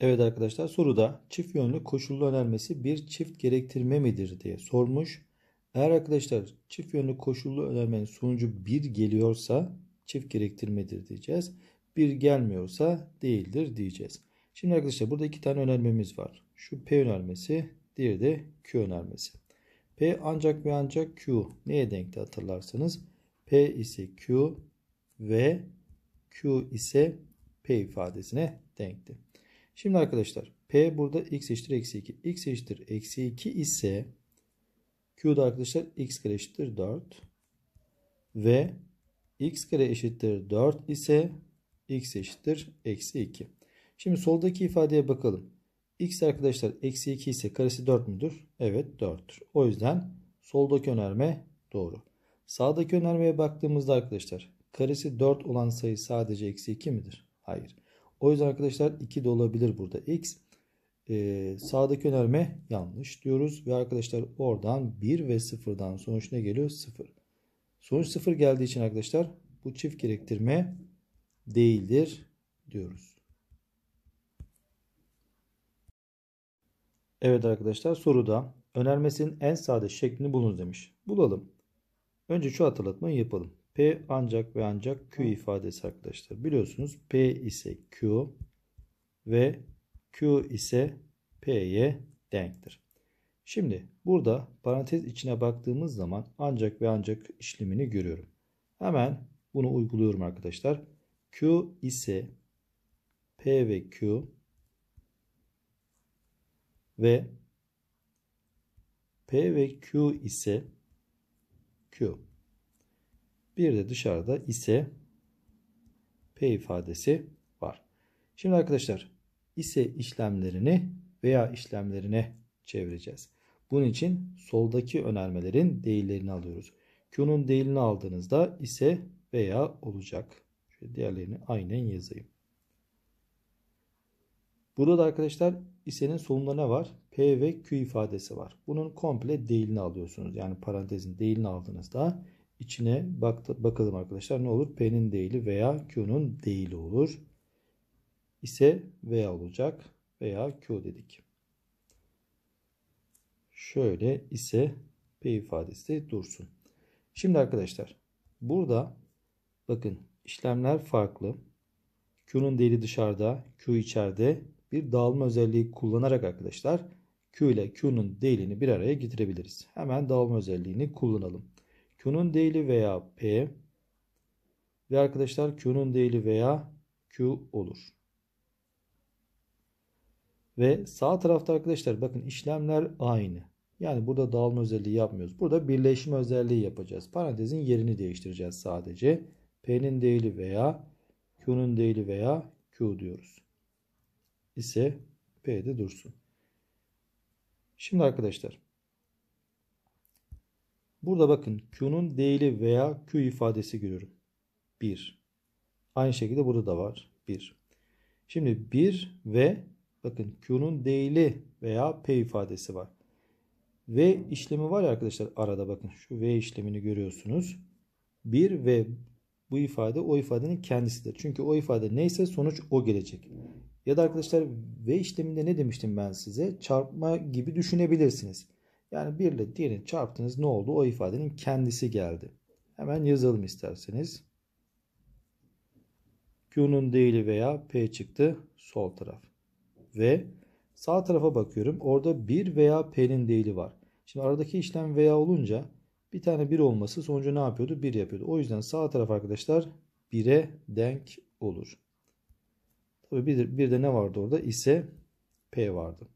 Evet arkadaşlar soruda çift yönlü koşullu önermesi bir çift gerektirme midir diye sormuş. Eğer arkadaşlar çift yönlü koşullu önermenin sonucu 1 geliyorsa çift gerektirmedir diyeceğiz. Bir gelmiyorsa değildir diyeceğiz. Şimdi arkadaşlar burada iki tane önermemiz var. Şu P önermesi, diğeri de Q önermesi. P ancak ve ancak Q neye denkti hatırlarsanız. P ise Q ve Q ise P ifadesine denkti. Şimdi arkadaşlar P burada x eşittir eksi 2. x eşittir eksi 2 ise Q'da arkadaşlar x kare eşittir 4 ve x kare eşittir 4 ise x eşittir eksi 2. Şimdi soldaki ifadeye bakalım. x arkadaşlar eksi 2 ise karesi 4 müdür? Evet 4'tür. O yüzden soldaki önerme doğru. Sağdaki önermeye baktığımızda arkadaşlar karesi 4 olan sayı sadece eksi 2 midir? Hayır. O yüzden arkadaşlar 2 de olabilir burada x. Ee, sağdaki önerme yanlış diyoruz. Ve arkadaşlar oradan 1 ve 0'dan sonuç ne geliyor? 0. Sonuç sıfır geldiği için arkadaşlar bu çift gerektirme değildir diyoruz. Evet arkadaşlar soruda önermesinin en sade şeklini bulunuz demiş. Bulalım. Önce şu hatırlatmayı yapalım. P ancak ve ancak Q ifadesi arkadaşlar. Biliyorsunuz P ise Q ve Q ise P'ye denktir. Şimdi burada parantez içine baktığımız zaman ancak ve ancak işlemini görüyorum. Hemen bunu uyguluyorum arkadaşlar. Q ise P ve Q ve P ve Q ise Q. Bir de dışarıda ise P ifadesi var. Şimdi arkadaşlar ise işlemlerini veya işlemlerine çevireceğiz. Bunun için soldaki önermelerin değillerini alıyoruz. Q'nun değilini aldığınızda ise veya olacak. Şöyle diğerlerini aynen yazayım. Burada arkadaşlar isenin sonunda ne var? P ve Q ifadesi var. Bunun komple değilini alıyorsunuz. Yani parantezin değilini aldığınızda içine bak bakalım arkadaşlar ne olur? P'nin değili veya Q'nun değili olur. İse veya olacak veya Q dedik. Şöyle ise P ifadesi dursun. Şimdi arkadaşlar burada bakın işlemler farklı. Q'nun değeri dışarıda, Q içeride bir dağılma özelliği kullanarak arkadaşlar Q ile Q'nun değilini bir araya getirebiliriz. Hemen dağılma özelliğini kullanalım. Q'nun değili veya P ve arkadaşlar Q'nun değili veya Q olur. Ve sağ tarafta arkadaşlar bakın işlemler aynı. Yani burada dağılma özelliği yapmıyoruz. Burada birleşme özelliği yapacağız. Parantezin yerini değiştireceğiz sadece. P'nin değili veya Q'nun değili veya Q diyoruz. İse P'de dursun. Şimdi arkadaşlar. Burada bakın Q'nun değili veya Q ifadesi görüyorum. 1. Aynı şekilde burada da var. 1. Şimdi 1 ve bakın Q'nun değili veya P ifadesi var. V işlemi var ya arkadaşlar arada bakın şu V işlemini görüyorsunuz. 1 ve bu ifade o ifadenin kendisidir. Çünkü o ifade neyse sonuç o gelecek. Ya da arkadaşlar V işleminde ne demiştim ben size? Çarpma gibi düşünebilirsiniz. Yani 1 ile diğerini çarptınız ne oldu? O ifadenin kendisi geldi. Hemen yazalım isterseniz. Q'nun değili veya P çıktı sol taraf. Ve Sağ tarafa bakıyorum. Orada 1 veya P'nin değili var. Şimdi aradaki işlem veya olunca bir tane 1 olması sonucu ne yapıyordu? 1 yapıyordu. O yüzden sağ taraf arkadaşlar 1'e denk olur. Tabii bir, bir de ne vardı orada? İse P vardı.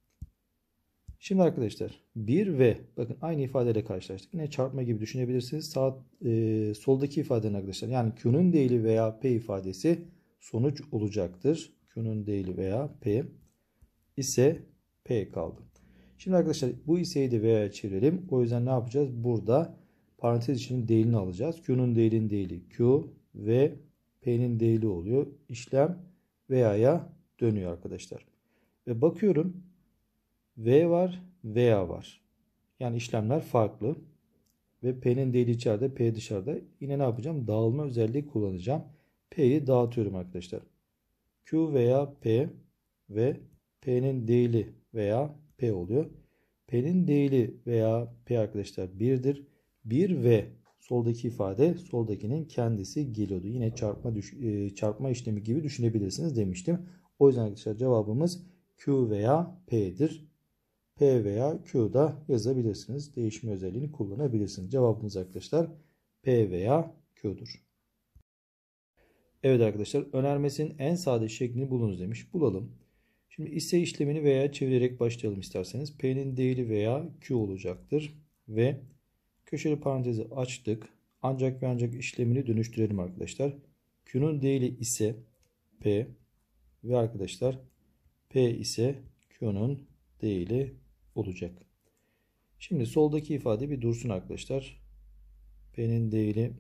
Şimdi arkadaşlar 1 ve bakın aynı ifadeyle karşılaştık. Yine çarpma gibi düşünebilirsiniz. Sağ e, soldaki ifadenin arkadaşlar yani Q'nun değili veya P ifadesi sonuç olacaktır. Q'nun değili veya P ise P kaldı. Şimdi arkadaşlar bu iseyi de V'ye çevirelim. O yüzden ne yapacağız? Burada parantez içinin değilini alacağız. Q'nun değilin değili Q ve P'nin değili oluyor. İşlem veya'ya dönüyor arkadaşlar. Ve bakıyorum V var veya var. Yani işlemler farklı. Ve P'nin değili içeride P dışarıda. Yine ne yapacağım? Dağılma özelliği kullanacağım. P'yi dağıtıyorum arkadaşlar. Q veya P ve P'nin değili veya P oluyor. P'nin değili veya P arkadaşlar 1'dir. 1 ve soldaki ifade soldakinin kendisi geliyordu. Yine çarpma düş e, çarpma işlemi gibi düşünebilirsiniz demiştim. O yüzden arkadaşlar cevabımız Q veya P'dir. P veya Q'da yazabilirsiniz. Değişme özelliğini kullanabilirsiniz. Cevabımız arkadaşlar P veya Q'dur. Evet arkadaşlar önermesinin en sade şeklini bulunuz demiş. Bulalım. Şimdi ise işlemini veya çevirerek başlayalım isterseniz. P'nin değeri veya Q olacaktır. Ve köşeli parantezi açtık. Ancak ve ancak işlemini dönüştürelim arkadaşlar. Q'nun değeri ise P ve arkadaşlar P ise Q'nun değeri olacak. Şimdi soldaki ifade bir dursun arkadaşlar. P'nin değeri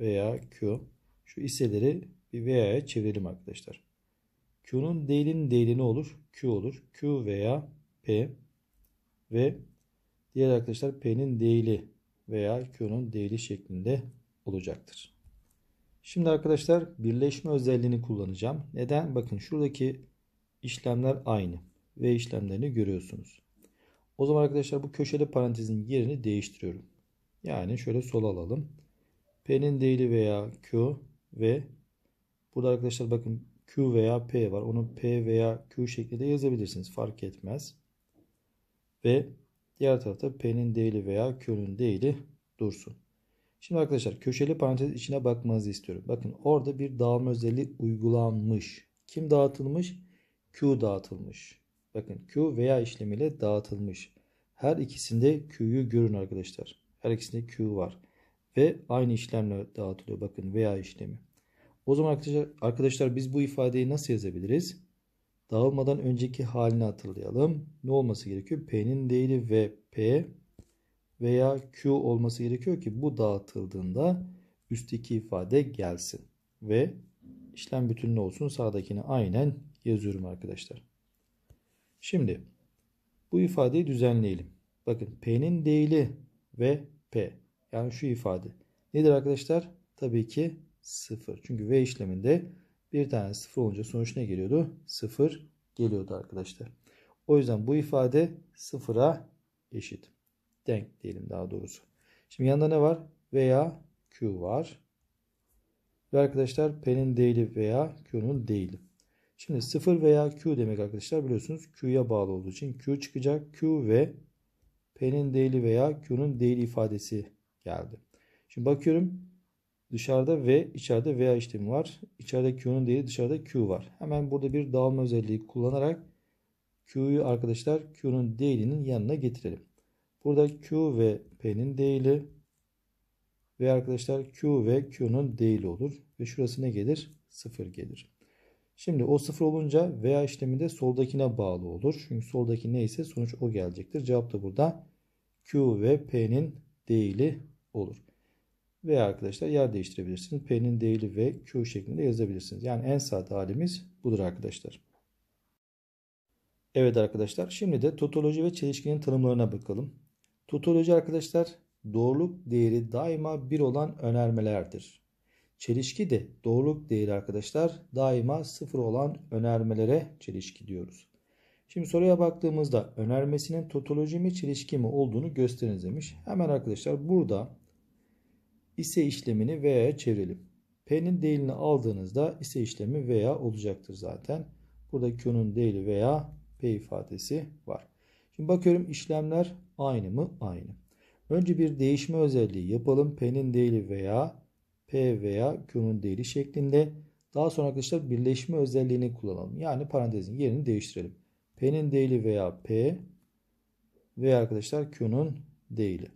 veya Q. Şu iseleri bir veya'ya çevirelim arkadaşlar. Q'nun değilinin değili ne olur? Q olur. Q veya P ve diğer arkadaşlar P'nin değili veya Q'nun değili şeklinde olacaktır. Şimdi arkadaşlar birleşme özelliğini kullanacağım. Neden? Bakın şuradaki işlemler aynı. Ve işlemlerini görüyorsunuz. O zaman arkadaşlar bu köşeli parantezin yerini değiştiriyorum. Yani şöyle sola alalım. P'nin değili veya Q ve burada arkadaşlar bakın Q veya P var. Onu P veya Q şeklinde yazabilirsiniz. Fark etmez. Ve diğer tarafta P'nin değili veya Q'nun değili dursun. Şimdi arkadaşlar köşeli parantez içine bakmanızı istiyorum. Bakın orada bir dağılma özelliği uygulanmış. Kim dağıtılmış? Q dağıtılmış. Bakın Q veya işlemiyle dağıtılmış. Her ikisinde Q'yu görün arkadaşlar. Her ikisinde Q var. Ve aynı işlemle dağıtılıyor. Bakın veya işlemi. O zaman arkadaşlar biz bu ifadeyi nasıl yazabiliriz? Dağılmadan önceki halini hatırlayalım. Ne olması gerekiyor? P'nin değeri ve P veya Q olması gerekiyor ki bu dağıtıldığında üstteki ifade gelsin. Ve işlem bütünlü olsun. Sağdakini aynen yazıyorum arkadaşlar. Şimdi bu ifadeyi düzenleyelim. Bakın P'nin değeri ve P. Yani şu ifade. Nedir arkadaşlar? Tabii ki 0. Çünkü V işleminde bir tane 0 olunca sonuç ne geliyordu? 0 geliyordu arkadaşlar. O yüzden bu ifade 0'a eşit. Denk diyelim daha doğrusu. Şimdi yanında ne var? Veya Q var. Ve arkadaşlar P'nin değili veya Q'nun değili. Şimdi 0 veya Q demek arkadaşlar biliyorsunuz Q'ya bağlı olduğu için Q çıkacak. Q ve P'nin değili veya Q'nun değili ifadesi geldi. Şimdi bakıyorum Dışarıda V, içeride veya işlemi var. İçeride Q'nun değeri dışarıda Q var. Hemen burada bir dağılma özelliği kullanarak Q'yu arkadaşlar Q'nun değilinin yanına getirelim. Burada Q ve P'nin değili ve arkadaşlar Q ve Q'nun değili olur. Ve şurası ne gelir? 0 gelir. Şimdi o 0 olunca veya işlemi de soldakine bağlı olur. Çünkü soldaki neyse sonuç o gelecektir. Cevap da burada Q ve P'nin değili olur veya arkadaşlar yer değiştirebilirsiniz. P'nin değili ve Q şeklinde yazabilirsiniz. Yani en sade halimiz budur arkadaşlar. Evet arkadaşlar şimdi de totoloji ve çelişkinin tanımlarına bakalım. Totoloji arkadaşlar doğruluk değeri daima bir olan önermelerdir. Çelişki de doğruluk değeri arkadaşlar daima sıfır olan önermelere çelişki diyoruz. Şimdi soruya baktığımızda önermesinin totoloji mi çelişki mi olduğunu gösteriniz demiş. Hemen arkadaşlar burada ise işlemini veya çevirelim. P'nin değilini aldığınızda ise işlemi veya olacaktır zaten. Burada Q'nun değili veya P ifadesi var. Şimdi bakıyorum işlemler aynı mı? Aynı. Önce bir değişme özelliği yapalım. P'nin değili veya P veya Q'nun değili şeklinde. Daha sonra arkadaşlar birleşme özelliğini kullanalım. Yani parantezin yerini değiştirelim. P'nin değili veya P veya arkadaşlar Q'nun değili.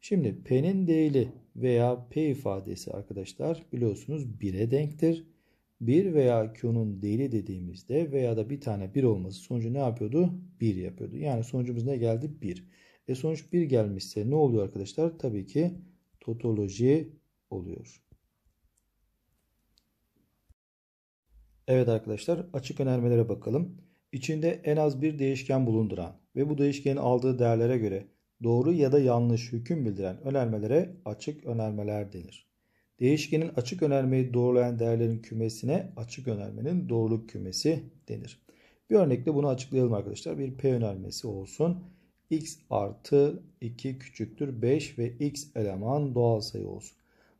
Şimdi P'nin değili veya P ifadesi arkadaşlar biliyorsunuz 1'e denktir. 1 veya Q'nun değili dediğimizde veya da bir tane 1 olması sonucu ne yapıyordu? 1 yapıyordu. Yani sonucumuz ne geldi? 1. E sonuç 1 gelmişse ne oluyor arkadaşlar? Tabii ki totoloji oluyor. Evet arkadaşlar açık önermelere bakalım. İçinde en az bir değişken bulunduran ve bu değişkenin aldığı değerlere göre doğru ya da yanlış hüküm bildiren önermelere açık önermeler denir. Değişkenin açık önermeyi doğrulayan değerlerin kümesine açık önermenin doğruluk kümesi denir. Bir örnekle bunu açıklayalım arkadaşlar. Bir P önermesi olsun. X artı 2 küçüktür 5 ve X eleman doğal sayı olsun.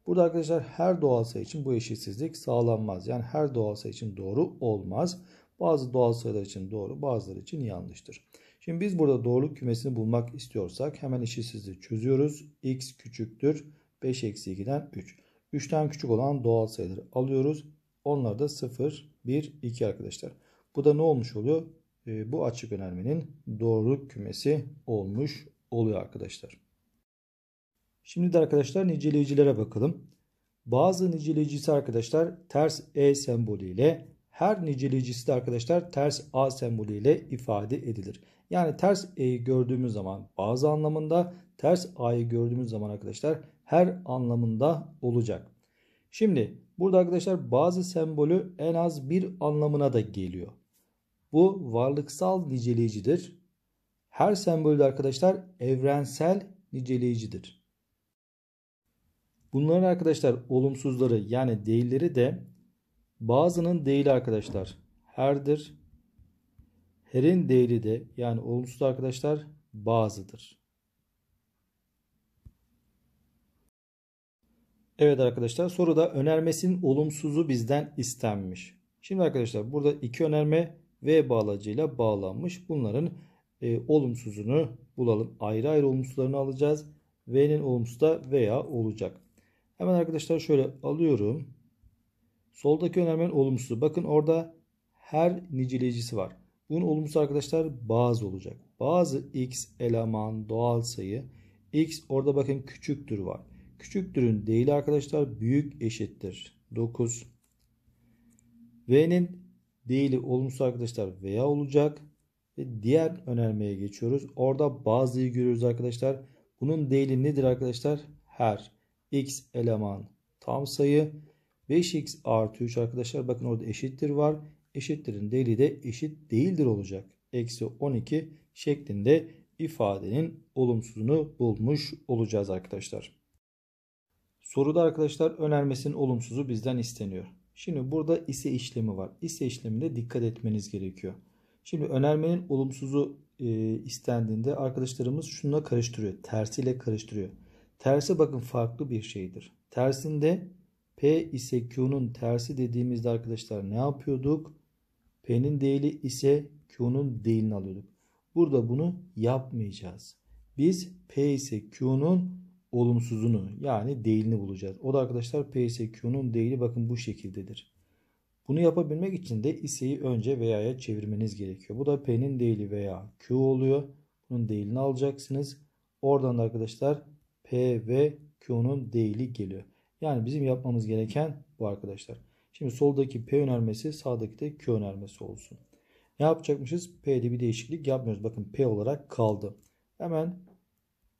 Burada arkadaşlar her doğal sayı için bu eşitsizlik sağlanmaz. Yani her doğal sayı için doğru olmaz. Bazı doğal sayılar için doğru bazıları için yanlıştır. Şimdi biz burada doğruluk kümesini bulmak istiyorsak hemen eşitsizliği çözüyoruz. x küçüktür 5 eksi 2'den 3. 3'ten küçük olan doğal sayıları alıyoruz. Onlar da 0, 1, 2 arkadaşlar. Bu da ne olmuş oluyor? Ee, bu açık önermenin doğruluk kümesi olmuş oluyor arkadaşlar. Şimdi de arkadaşlar niceleyicilere bakalım. Bazı niceleyicisi arkadaşlar ters E sembolü ile her niceleyicisi de arkadaşlar ters A sembolü ile ifade edilir. Yani ters E gördüğümüz zaman bazı anlamında ters A'yı gördüğümüz zaman arkadaşlar her anlamında olacak. Şimdi burada arkadaşlar bazı sembolü en az bir anlamına da geliyor. Bu varlıksal niceleyicidir. Her sembolde arkadaşlar evrensel niceleyicidir. Bunların arkadaşlar olumsuzları yani değilleri de bazının değil arkadaşlar herdir, herin değeri de yani olumsuz arkadaşlar bazıdır. Evet arkadaşlar soruda önermesinin olumsuzu bizden istenmiş. Şimdi arkadaşlar burada iki önerme V bağlacıyla bağlanmış. Bunların e, olumsuzunu bulalım. Ayrı ayrı olumsuzlarını alacağız. V'nin olumsuzu da veya olacak. Hemen arkadaşlar şöyle alıyorum. Soldaki önermenin olumsuzu. Bakın orada her nicelecisi var. Bunun olumsuz arkadaşlar bazı olacak. Bazı x eleman doğal sayı x orada bakın küçüktür var. Küçüktürün değil arkadaşlar büyük eşittir 9. V'nin değili olumsuz arkadaşlar veya olacak. Ve diğer önermeye geçiyoruz. Orada bazıyı görüyoruz arkadaşlar. Bunun değili nedir arkadaşlar? Her x eleman tam sayı 5x artı 3 arkadaşlar bakın orada eşittir var eşittirin değeri de eşit değildir olacak. Eksi 12 şeklinde ifadenin olumsuzunu bulmuş olacağız arkadaşlar. Soruda arkadaşlar önermesinin olumsuzu bizden isteniyor. Şimdi burada ise işlemi var. İse işleminde dikkat etmeniz gerekiyor. Şimdi önermenin olumsuzu e, istendiğinde arkadaşlarımız şununla karıştırıyor. Tersiyle karıştırıyor. Tersi bakın farklı bir şeydir. Tersinde P ise Q'nun tersi dediğimizde arkadaşlar ne yapıyorduk? P'nin değili ise Q'nun değilini alıyorduk. Burada bunu yapmayacağız. Biz P ise Q'nun olumsuzunu yani değilini bulacağız. O da arkadaşlar P ise Q'nun değili bakın bu şekildedir. Bunu yapabilmek için de iseyi önce veya'ya çevirmeniz gerekiyor. Bu da P'nin değili veya Q oluyor. Bunun değilini alacaksınız. Oradan da arkadaşlar P ve Q'nun değili geliyor. Yani bizim yapmamız gereken bu arkadaşlar. Şimdi soldaki P önermesi sağdaki de Q önermesi olsun. Ne yapacakmışız? P'de bir değişiklik yapmıyoruz. Bakın P olarak kaldı. Hemen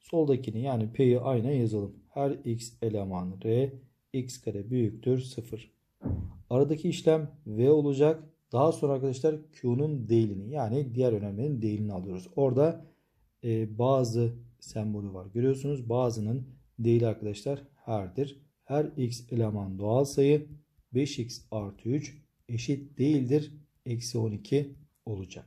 soldakini yani P'yi aynı yazalım. Her x eleman R x kare büyüktür 0. Aradaki işlem V olacak. Daha sonra arkadaşlar Q'nun değilini yani diğer önermenin değilini alıyoruz. Orada e, bazı sembolü var. Görüyorsunuz bazının değil arkadaşlar her'dir. Her x eleman doğal sayı 5x artı 3 eşit değildir. Eksi 12 olacak.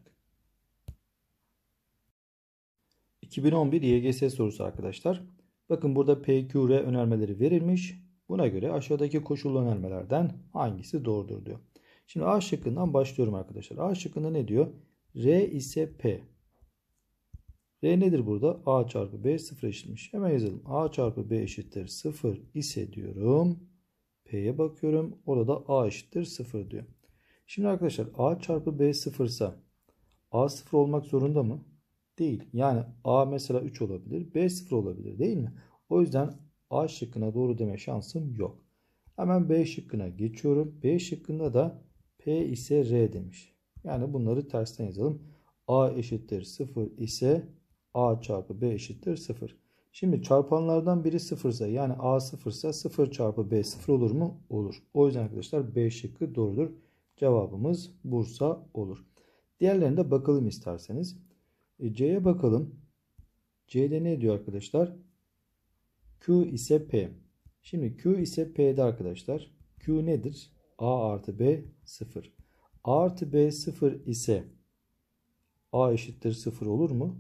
2011 YGS sorusu arkadaşlar. Bakın burada PQR önermeleri verilmiş. Buna göre aşağıdaki koşullu önermelerden hangisi doğrudur diyor. Şimdi A şıkkından başlıyorum arkadaşlar. A şıkkında ne diyor? R ise P. R nedir burada? A çarpı B sıfır eşitmiş. Hemen yazalım. A çarpı B eşittir 0 ise diyorum. P'ye bakıyorum. Orada A eşittir 0 diyor. Şimdi arkadaşlar A çarpı B 0 ise A 0 olmak zorunda mı? Değil. Yani A mesela 3 olabilir. B 0 olabilir değil mi? O yüzden A şıkkına doğru deme şansım yok. Hemen B şıkkına geçiyorum. B şıkkında da P ise R demiş. Yani bunları tersten yazalım. A eşittir 0 ise A çarpı B eşittir 0. Şimdi çarpanlardan biri sıfırsa yani A sıfırsa 0 çarpı B sıfır olur mu? Olur. O yüzden arkadaşlar B şıkkı doğrudur. Cevabımız Bursa olur. Diğerlerine de bakalım isterseniz. E, C'ye bakalım. C'de ne diyor arkadaşlar? Q ise P. Şimdi Q ise P'de arkadaşlar. Q nedir? A artı B sıfır. A artı B sıfır ise A eşittir sıfır olur mu?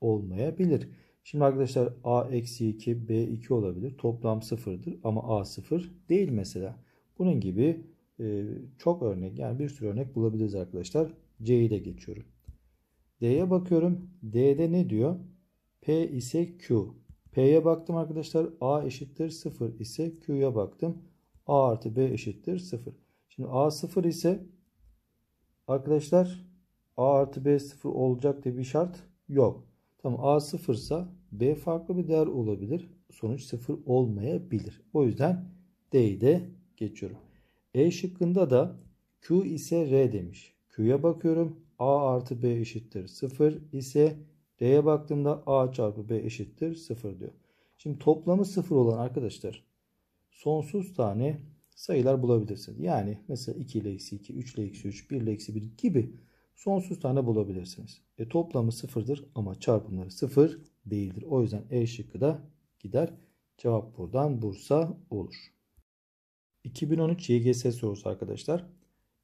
Olmayabilir. Şimdi arkadaşlar A-2 eksi B2 olabilir. Toplam sıfırdır ama A sıfır değil mesela. Bunun gibi e, çok örnek yani bir sürü örnek bulabiliriz arkadaşlar. C'yi de geçiyorum. D'ye bakıyorum. D'de ne diyor? P ise Q. P'ye baktım arkadaşlar. A eşittir 0 ise Q'ya baktım. A artı B eşittir 0. Şimdi A 0 ise arkadaşlar A artı B 0 olacak diye bir şart yok. Tamam A sıfırsa B farklı bir değer olabilir. Sonuç sıfır olmayabilir. O yüzden D'yi de geçiyorum. E şıkkında da Q ise R demiş. Q'ya bakıyorum. A artı B eşittir sıfır ise R'ye baktığımda A çarpı B eşittir sıfır diyor. Şimdi toplamı sıfır olan arkadaşlar sonsuz tane sayılar bulabilirsin. Yani mesela 2 ile eksi 2, 3 ile eksi 3, 1 ile eksi 1 gibi sonsuz tane bulabilirsiniz. E, toplamı sıfırdır ama çarpımları sıfır değildir. O yüzden E şıkkı da gider. Cevap buradan Bursa olur. 2013 YGS sorusu arkadaşlar.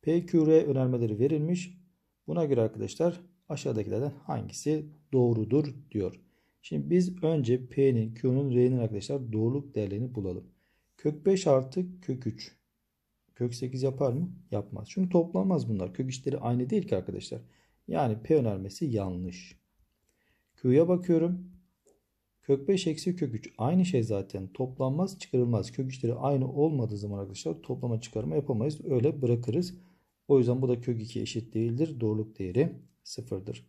PQR önermeleri verilmiş. Buna göre arkadaşlar aşağıdakilerden hangisi doğrudur diyor. Şimdi biz önce P'nin, Q'nun, R'nin arkadaşlar doğruluk değerlerini bulalım. Kök 5 artı kök 3 Kök 8 yapar mı? Yapmaz. Çünkü toplanmaz bunlar. Kök işleri aynı değil ki arkadaşlar. Yani P önermesi yanlış. Q'ya bakıyorum. Kök 5 eksi kök 3 aynı şey zaten. Toplanmaz çıkarılmaz. Kök işleri aynı olmadığı zaman arkadaşlar toplama çıkarma yapamayız. Öyle bırakırız. O yüzden bu da kök 2 eşit değildir. Doğruluk değeri sıfırdır.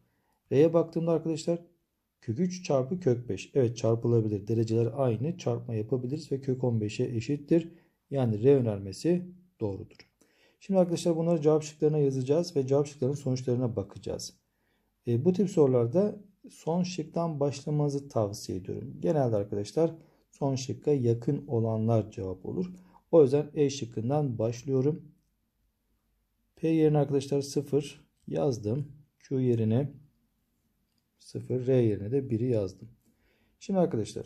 R'ye baktığımda arkadaşlar kök 3 çarpı kök 5. Evet çarpılabilir. Dereceler aynı. Çarpma yapabiliriz ve kök 15'e eşittir. Yani R önermesi doğrudur. Şimdi arkadaşlar bunları cevap şıklarına yazacağız ve cevap şıklarının sonuçlarına bakacağız. E, bu tip sorularda son şıktan başlamanızı tavsiye ediyorum. Genelde arkadaşlar son şıkka yakın olanlar cevap olur. O yüzden E şıkkından başlıyorum. P yerine arkadaşlar 0 yazdım. Q yerine 0, R yerine de 1'i yazdım. Şimdi arkadaşlar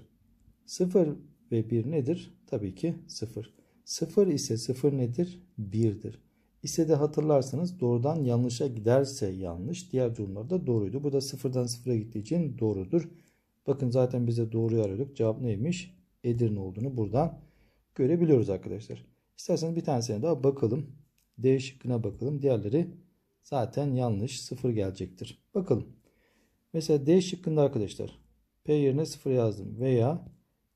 0 ve 1 nedir? Tabii ki 0. 0 ise 0 nedir? 1'dir. İse de hatırlarsanız doğrudan yanlışa giderse yanlış. Diğer durumlarda doğruydu. Bu da 0'dan 0'a gittiği için doğrudur. Bakın zaten bize doğruyu arıyorduk. Cevap neymiş? Edirne olduğunu buradan görebiliyoruz arkadaşlar. İsterseniz bir tanesine daha bakalım. D şıkkına bakalım. Diğerleri zaten yanlış. 0 gelecektir. Bakalım. Mesela D şıkkında arkadaşlar P yerine 0 yazdım veya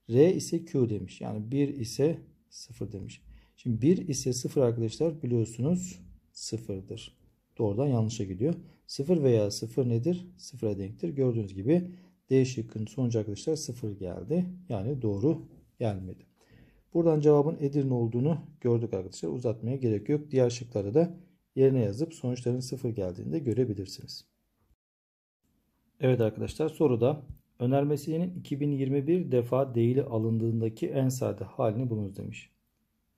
R ise Q demiş. Yani 1 ise 0 demiş. Şimdi 1 ise 0 arkadaşlar biliyorsunuz 0'dır. Doğrudan yanlışa gidiyor. 0 veya 0 nedir? 0'a denktir. Gördüğünüz gibi D şıkkının sonucu arkadaşlar 0 geldi. Yani doğru gelmedi. Buradan cevabın Edirne olduğunu gördük arkadaşlar. Uzatmaya gerek yok. Diğer şıkları da yerine yazıp sonuçların 0 geldiğini de görebilirsiniz. Evet arkadaşlar soruda Önermesinin 2021 defa değili alındığındaki en sade halini bulunuz demiş.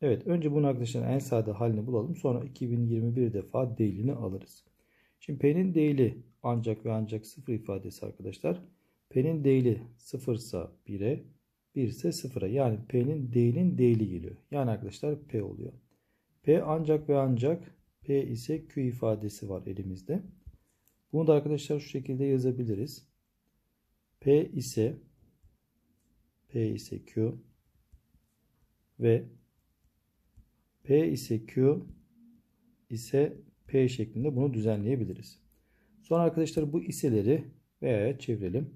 Evet önce bunun arkadaşlar en sade halini bulalım. Sonra 2021 defa değilini alırız. Şimdi P'nin değili ancak ve ancak sıfır ifadesi arkadaşlar. P'nin değili sıfırsa ise 1'e 1 ise 0'a yani P'nin değilin değili geliyor. Yani arkadaşlar P oluyor. P ancak ve ancak P ise Q ifadesi var elimizde. Bunu da arkadaşlar şu şekilde yazabiliriz. P ise P ise Q ve P ise Q ise P şeklinde bunu düzenleyebiliriz. Sonra arkadaşlar bu iseleri veya çevirelim.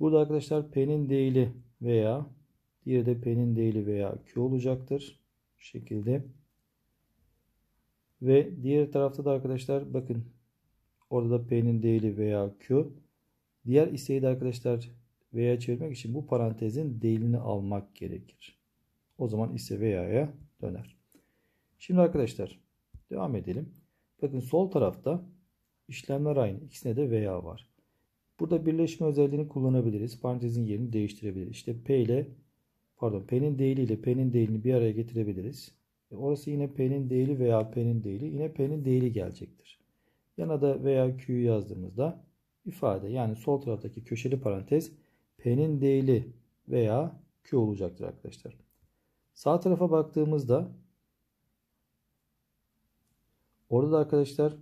Burada arkadaşlar P'nin değili veya diğeri de P'nin değili veya Q olacaktır. Bu şekilde. Ve diğer tarafta da arkadaşlar bakın orada da P'nin değili veya Q Diğer isteği de arkadaşlar veya çevirmek için bu parantezin değilini almak gerekir. O zaman ise veya'ya döner. Şimdi arkadaşlar devam edelim. Bakın sol tarafta işlemler aynı. İkisine de veya var. Burada birleşme özelliğini kullanabiliriz. Parantezin yerini değiştirebiliriz. İşte P ile pardon P'nin değili ile P'nin değilini bir araya getirebiliriz. E orası yine P'nin değili veya P'nin değili yine P'nin değili gelecektir. Yana da veya Q'yu yazdığımızda ifade yani sol taraftaki köşeli parantez P'nin değili veya Q olacaktır arkadaşlar. Sağ tarafa baktığımızda orada da arkadaşlar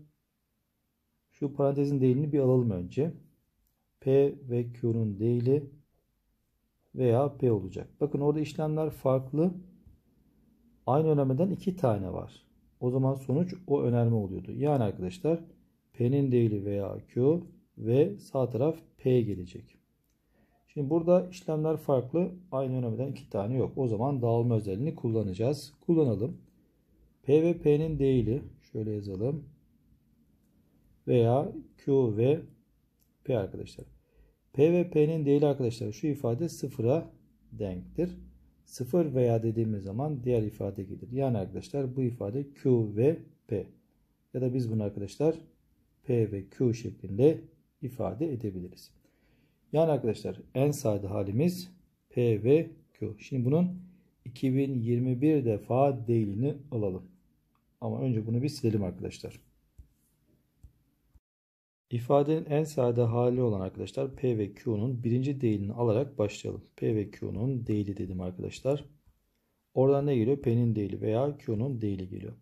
şu parantezin değilini bir alalım önce. P ve Q'nun değili veya P olacak. Bakın orada işlemler farklı. Aynı önermeden iki tane var. O zaman sonuç o önerme oluyordu. Yani arkadaşlar P'nin değili veya Q ve sağ taraf P gelecek. Şimdi burada işlemler farklı. Aynı önemden iki tane yok. O zaman dağılma özelliğini kullanacağız. Kullanalım. P ve P'nin değili. Şöyle yazalım. Veya Q ve P arkadaşlar. P ve P'nin değili arkadaşlar şu ifade sıfıra denktir. Sıfır veya dediğimiz zaman diğer ifade gelir. Yani arkadaşlar bu ifade Q ve P. Ya da biz bunu arkadaşlar P ve Q şeklinde ifade edebiliriz. Yani arkadaşlar en sade halimiz P ve Q. Şimdi bunun 2021 defa değilini alalım. Ama önce bunu bir silelim arkadaşlar. İfadenin en sade hali olan arkadaşlar P ve Q'nun birinci değilini alarak başlayalım. P ve Q'nun değili dedim arkadaşlar. Oradan ne geliyor? P'nin değili veya Q'nun değili geliyor.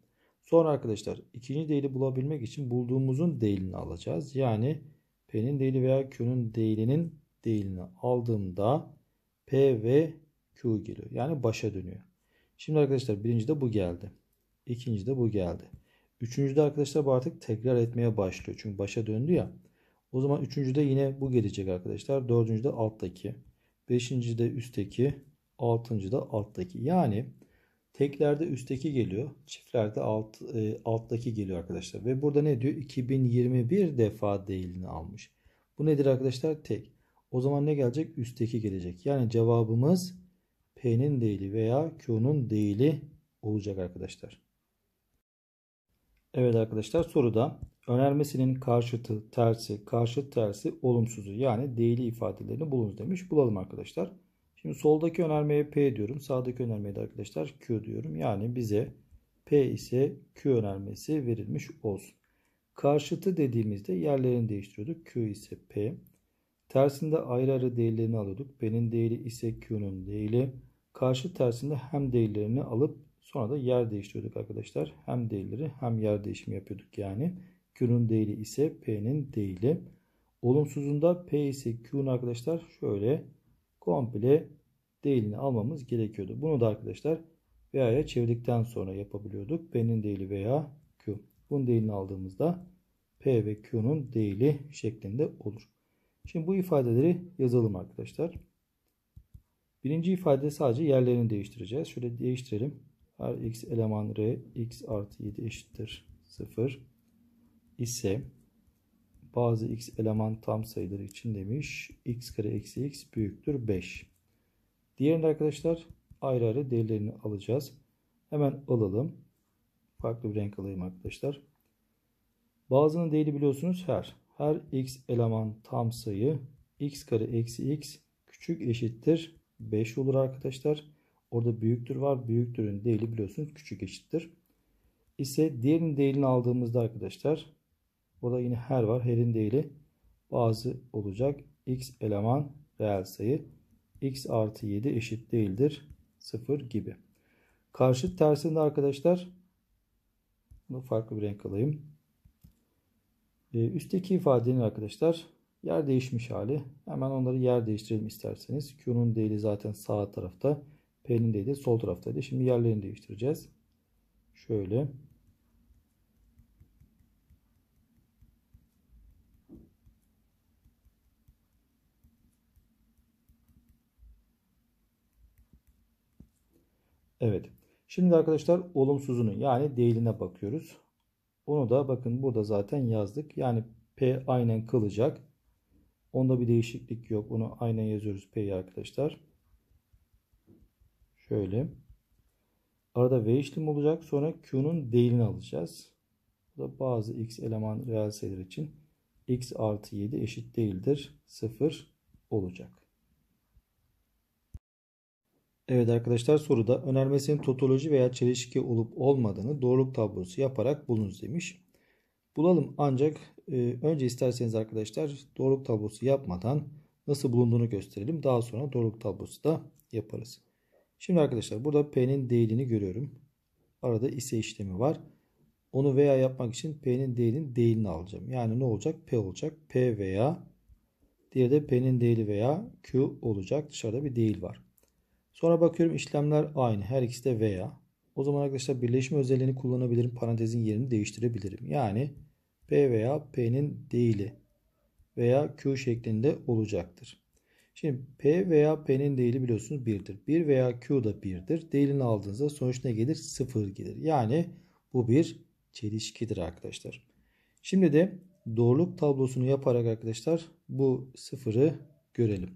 Sonra arkadaşlar ikinci değili bulabilmek için bulduğumuzun değilini alacağız. Yani P'nin değili veya Q'nun değilinin değilini aldığımda P ve Q geliyor. Yani başa dönüyor. Şimdi arkadaşlar birinci de bu geldi. İkinci de bu geldi. Üçüncüde arkadaşlar bu artık tekrar etmeye başlıyor. Çünkü başa döndü ya. O zaman üçüncüde yine bu gelecek arkadaşlar. Dördüncüde alttaki. beşinci Beşincide üstteki. da alttaki. Yani Teklerde üstteki geliyor. Çiftlerde alt, e, alttaki geliyor arkadaşlar. Ve burada ne diyor? 2021 defa değilini almış. Bu nedir arkadaşlar? Tek. O zaman ne gelecek? Üstteki gelecek. Yani cevabımız P'nin değili veya Q'nun değili olacak arkadaşlar. Evet arkadaşlar soruda önermesinin karşıtı, tersi, karşıt tersi, olumsuzu yani değili ifadelerini bulunuz demiş. Bulalım arkadaşlar. Şimdi soldaki önermeye P diyorum. Sağdaki önermeye de arkadaşlar Q diyorum. Yani bize P ise Q önermesi verilmiş olsun. Karşıtı dediğimizde yerlerini değiştiriyorduk. Q ise P. Tersinde ayrı ayrı değerlerini alıyorduk. P'nin değeri ise Q'nun değeri. Karşı tersinde hem değerlerini alıp sonra da yer değiştiriyorduk arkadaşlar. Hem değerleri hem yer değişimi yapıyorduk yani. Q'nun değeri ise P'nin değeri. Olumsuzunda P ise Q'nun arkadaşlar şöyle komple değilini almamız gerekiyordu. Bunu da arkadaşlar veya'ya çevirdikten sonra yapabiliyorduk. P'nin değili veya Q. Bunun değilini aldığımızda P ve Q'nun değili şeklinde olur. Şimdi bu ifadeleri yazalım arkadaşlar. Birinci ifade sadece yerlerini değiştireceğiz. Şöyle değiştirelim. Her x eleman r x artı 7 eşittir 0 ise bazı x eleman tam sayıları için demiş x kare eksi x büyüktür 5. Diğerini arkadaşlar ayrı ayrı derilerini alacağız. Hemen alalım. Farklı bir renk alayım arkadaşlar. Bazının değeri biliyorsunuz her. Her x eleman tam sayı x kare eksi x küçük eşittir 5 olur arkadaşlar. Orada büyüktür var. Büyüktürün değeri biliyorsunuz küçük eşittir. İse diğerinin değerini aldığımızda arkadaşlar burada yine her var. Her'in değeri bazı olacak. x eleman reel sayı x artı 7 eşit değildir 0 gibi. Karşıt tersinde arkadaşlar bunu farklı bir renk alayım. Ee, üstteki ifadenin arkadaşlar yer değişmiş hali. Hemen onları yer değiştirelim isterseniz. Q'nun değeri zaten sağ tarafta. P'nin değeri sol taraftaydı. Şimdi yerlerini değiştireceğiz. Şöyle. Evet. Şimdi arkadaşlar olumsuzunu yani değiline bakıyoruz. Onu da bakın burada zaten yazdık. Yani P aynen kalacak. Onda bir değişiklik yok. Onu aynen yazıyoruz P'yi arkadaşlar. Şöyle. Arada V işlem olacak. Sonra Q'nun değilini alacağız. Bu da bazı X eleman reel sayılar için X artı 7 eşit değildir. 0 olacak. Evet arkadaşlar soruda önermesinin totoloji veya çelişki olup olmadığını doğruluk tablosu yaparak bulunuz demiş. Bulalım ancak e, önce isterseniz arkadaşlar doğruluk tablosu yapmadan nasıl bulunduğunu gösterelim. Daha sonra doğruluk tablosu da yaparız. Şimdi arkadaşlar burada P'nin değilini görüyorum. Arada ise işlemi var. Onu veya yapmak için P'nin değilin değilini alacağım. Yani ne olacak? P olacak. P veya diğeri de P'nin değili veya Q olacak. Dışarıda bir değil var. Sonra bakıyorum işlemler aynı. Her ikisi de veya. O zaman arkadaşlar birleşme özelliğini kullanabilirim. Parantezin yerini değiştirebilirim. Yani P veya P'nin değili veya Q şeklinde olacaktır. Şimdi P veya P'nin değili biliyorsunuz 1'dir. 1 veya Q da 1'dir. Değilini aldığınızda sonuç ne gelir? 0 gelir. Yani bu bir çelişkidir arkadaşlar. Şimdi de doğruluk tablosunu yaparak arkadaşlar bu sıfırı görelim.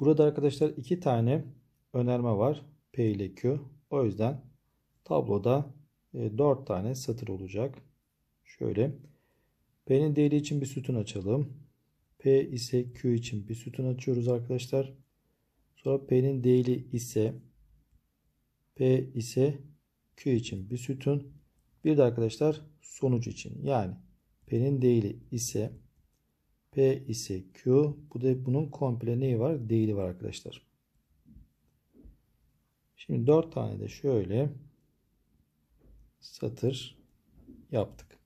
Burada arkadaşlar iki tane önerme var. P ile Q. O yüzden tabloda 4 e, tane satır olacak. Şöyle. P'nin değeri için bir sütun açalım. P ise Q için bir sütun açıyoruz arkadaşlar. Sonra P'nin değeri ise P ise Q için bir sütun. Bir de arkadaşlar sonuç için. Yani P'nin değeri ise P ise Q. Bu da bunun komple neyi var? Değili var arkadaşlar. Şimdi 4 tane de şöyle satır yaptık.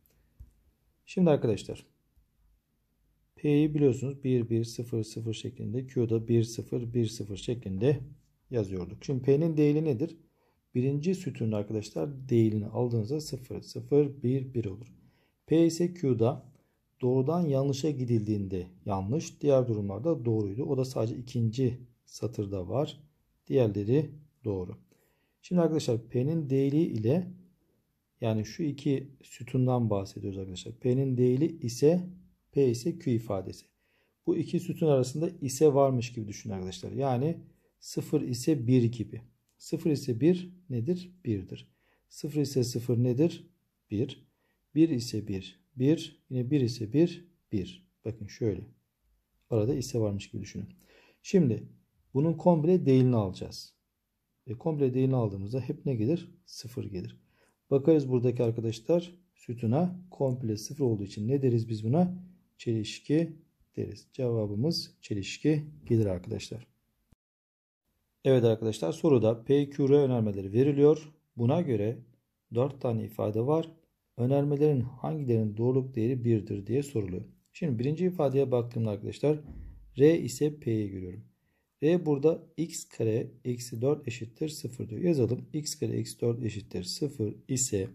Şimdi arkadaşlar P'yi biliyorsunuz 1 1 0 0 şeklinde Q'da 1 0 1 0 şeklinde yazıyorduk. Şimdi P'nin değili nedir? Birinci sütunun arkadaşlar değilini aldığınızda 0 0 1 1 olur. P ise Q'da doğrudan yanlışa gidildiğinde yanlış, diğer durumlarda doğruydu. O da sadece ikinci satırda var. Diğerleri doğru. Şimdi arkadaşlar P'nin değeri ile yani şu iki sütundan bahsediyoruz arkadaşlar. P'nin değeri ise P ise Q ifadesi. Bu iki sütun arasında ise varmış gibi düşünün arkadaşlar. Yani 0 ise 1 gibi. 0 ise 1 nedir? 1'dir. 0 ise 0 nedir? 1. 1 ise 1 1. Yine 1 ise 1, 1. Bakın şöyle. Arada ise varmış gibi düşünün. Şimdi bunun komple değilini alacağız. ve komple değilini aldığımızda hep ne gelir? 0 gelir. Bakarız buradaki arkadaşlar sütuna komple 0 olduğu için ne deriz biz buna? Çelişki deriz. Cevabımız çelişki gelir arkadaşlar. Evet arkadaşlar soruda PQR önermeleri veriliyor. Buna göre 4 tane ifade var önermelerin hangilerinin doğruluk değeri 1'dir diye soruluyor. Şimdi birinci ifadeye baktığımda arkadaşlar R ise P'ye görüyorum. R burada x kare eksi 4 eşittir 0 diyor. Yazalım. x kare eksi 4 eşittir 0 ise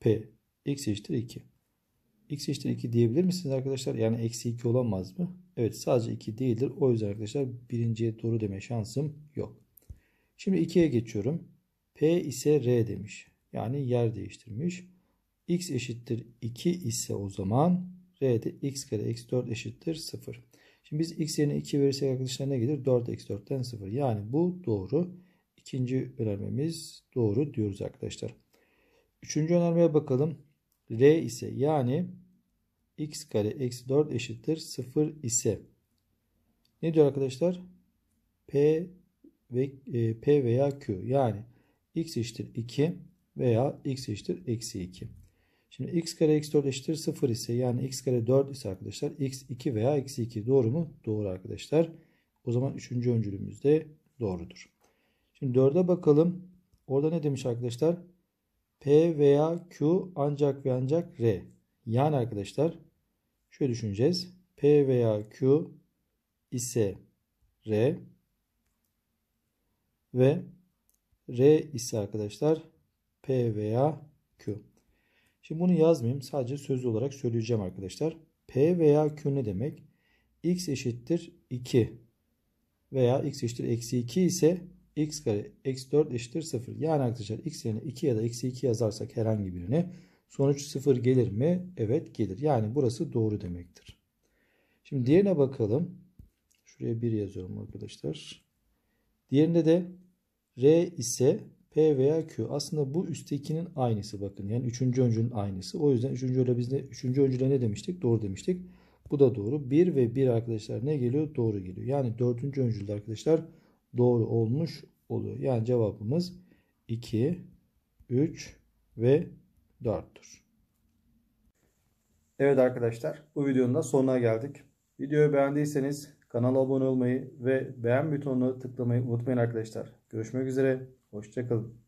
P x eşittir 2. x eşittir 2 diyebilir misiniz arkadaşlar? Yani eksi 2 olamaz mı? Evet sadece 2 değildir. O yüzden arkadaşlar birinciye doğru deme şansım yok. Şimdi 2'ye geçiyorum. P ise R demiş. Yani yer değiştirmiş x eşittir 2 ise o zaman r'de x kare x 4 eşittir 0. Şimdi biz x yerine 2 verirsek arkadaşlar ne gelir? 4 x 4'ten 0. Yani bu doğru. İkinci önermemiz doğru diyoruz arkadaşlar. Üçüncü önermeye bakalım. R ise yani x kare x 4 eşittir 0 ise ne diyor arkadaşlar? P ve e, P veya Q yani x eşittir 2 veya x eşittir eksi 2. Şimdi x kare x4 eşittir 0 ise yani x kare 4 ise arkadaşlar x2 veya x2 doğru mu? Doğru arkadaşlar. O zaman 3. öncülümüz de doğrudur. Şimdi 4'e bakalım. Orada ne demiş arkadaşlar? P veya Q ancak ve ancak R. Yani arkadaşlar şöyle düşüneceğiz. P veya Q ise R ve R ise arkadaşlar P veya Q. Şimdi bunu yazmayayım. Sadece sözlü olarak söyleyeceğim arkadaşlar. P veya Q ne demek? X eşittir 2 veya X eşittir eksi 2 ise X kare x 4 eşittir 0. Yani arkadaşlar X yerine 2 ya da eksi 2 yazarsak herhangi birini sonuç 0 gelir mi? Evet gelir. Yani burası doğru demektir. Şimdi diğerine bakalım. Şuraya 1 yazıyorum arkadaşlar. Diğerinde de R ise P e veya Q. Aslında bu üsttekinin aynısı bakın. Yani üçüncü öncünün aynısı. O yüzden üçüncü öyle biz de üçüncü öncüde ne demiştik? Doğru demiştik. Bu da doğru. 1 ve 1 arkadaşlar ne geliyor? Doğru geliyor. Yani dördüncü öncülde arkadaşlar doğru olmuş oluyor. Yani cevabımız 2, 3 ve 4'tür. Evet arkadaşlar bu videonun da sonuna geldik. Videoyu beğendiyseniz kanala abone olmayı ve beğen butonuna tıklamayı unutmayın arkadaşlar. Görüşmek üzere. Hoşçakalın.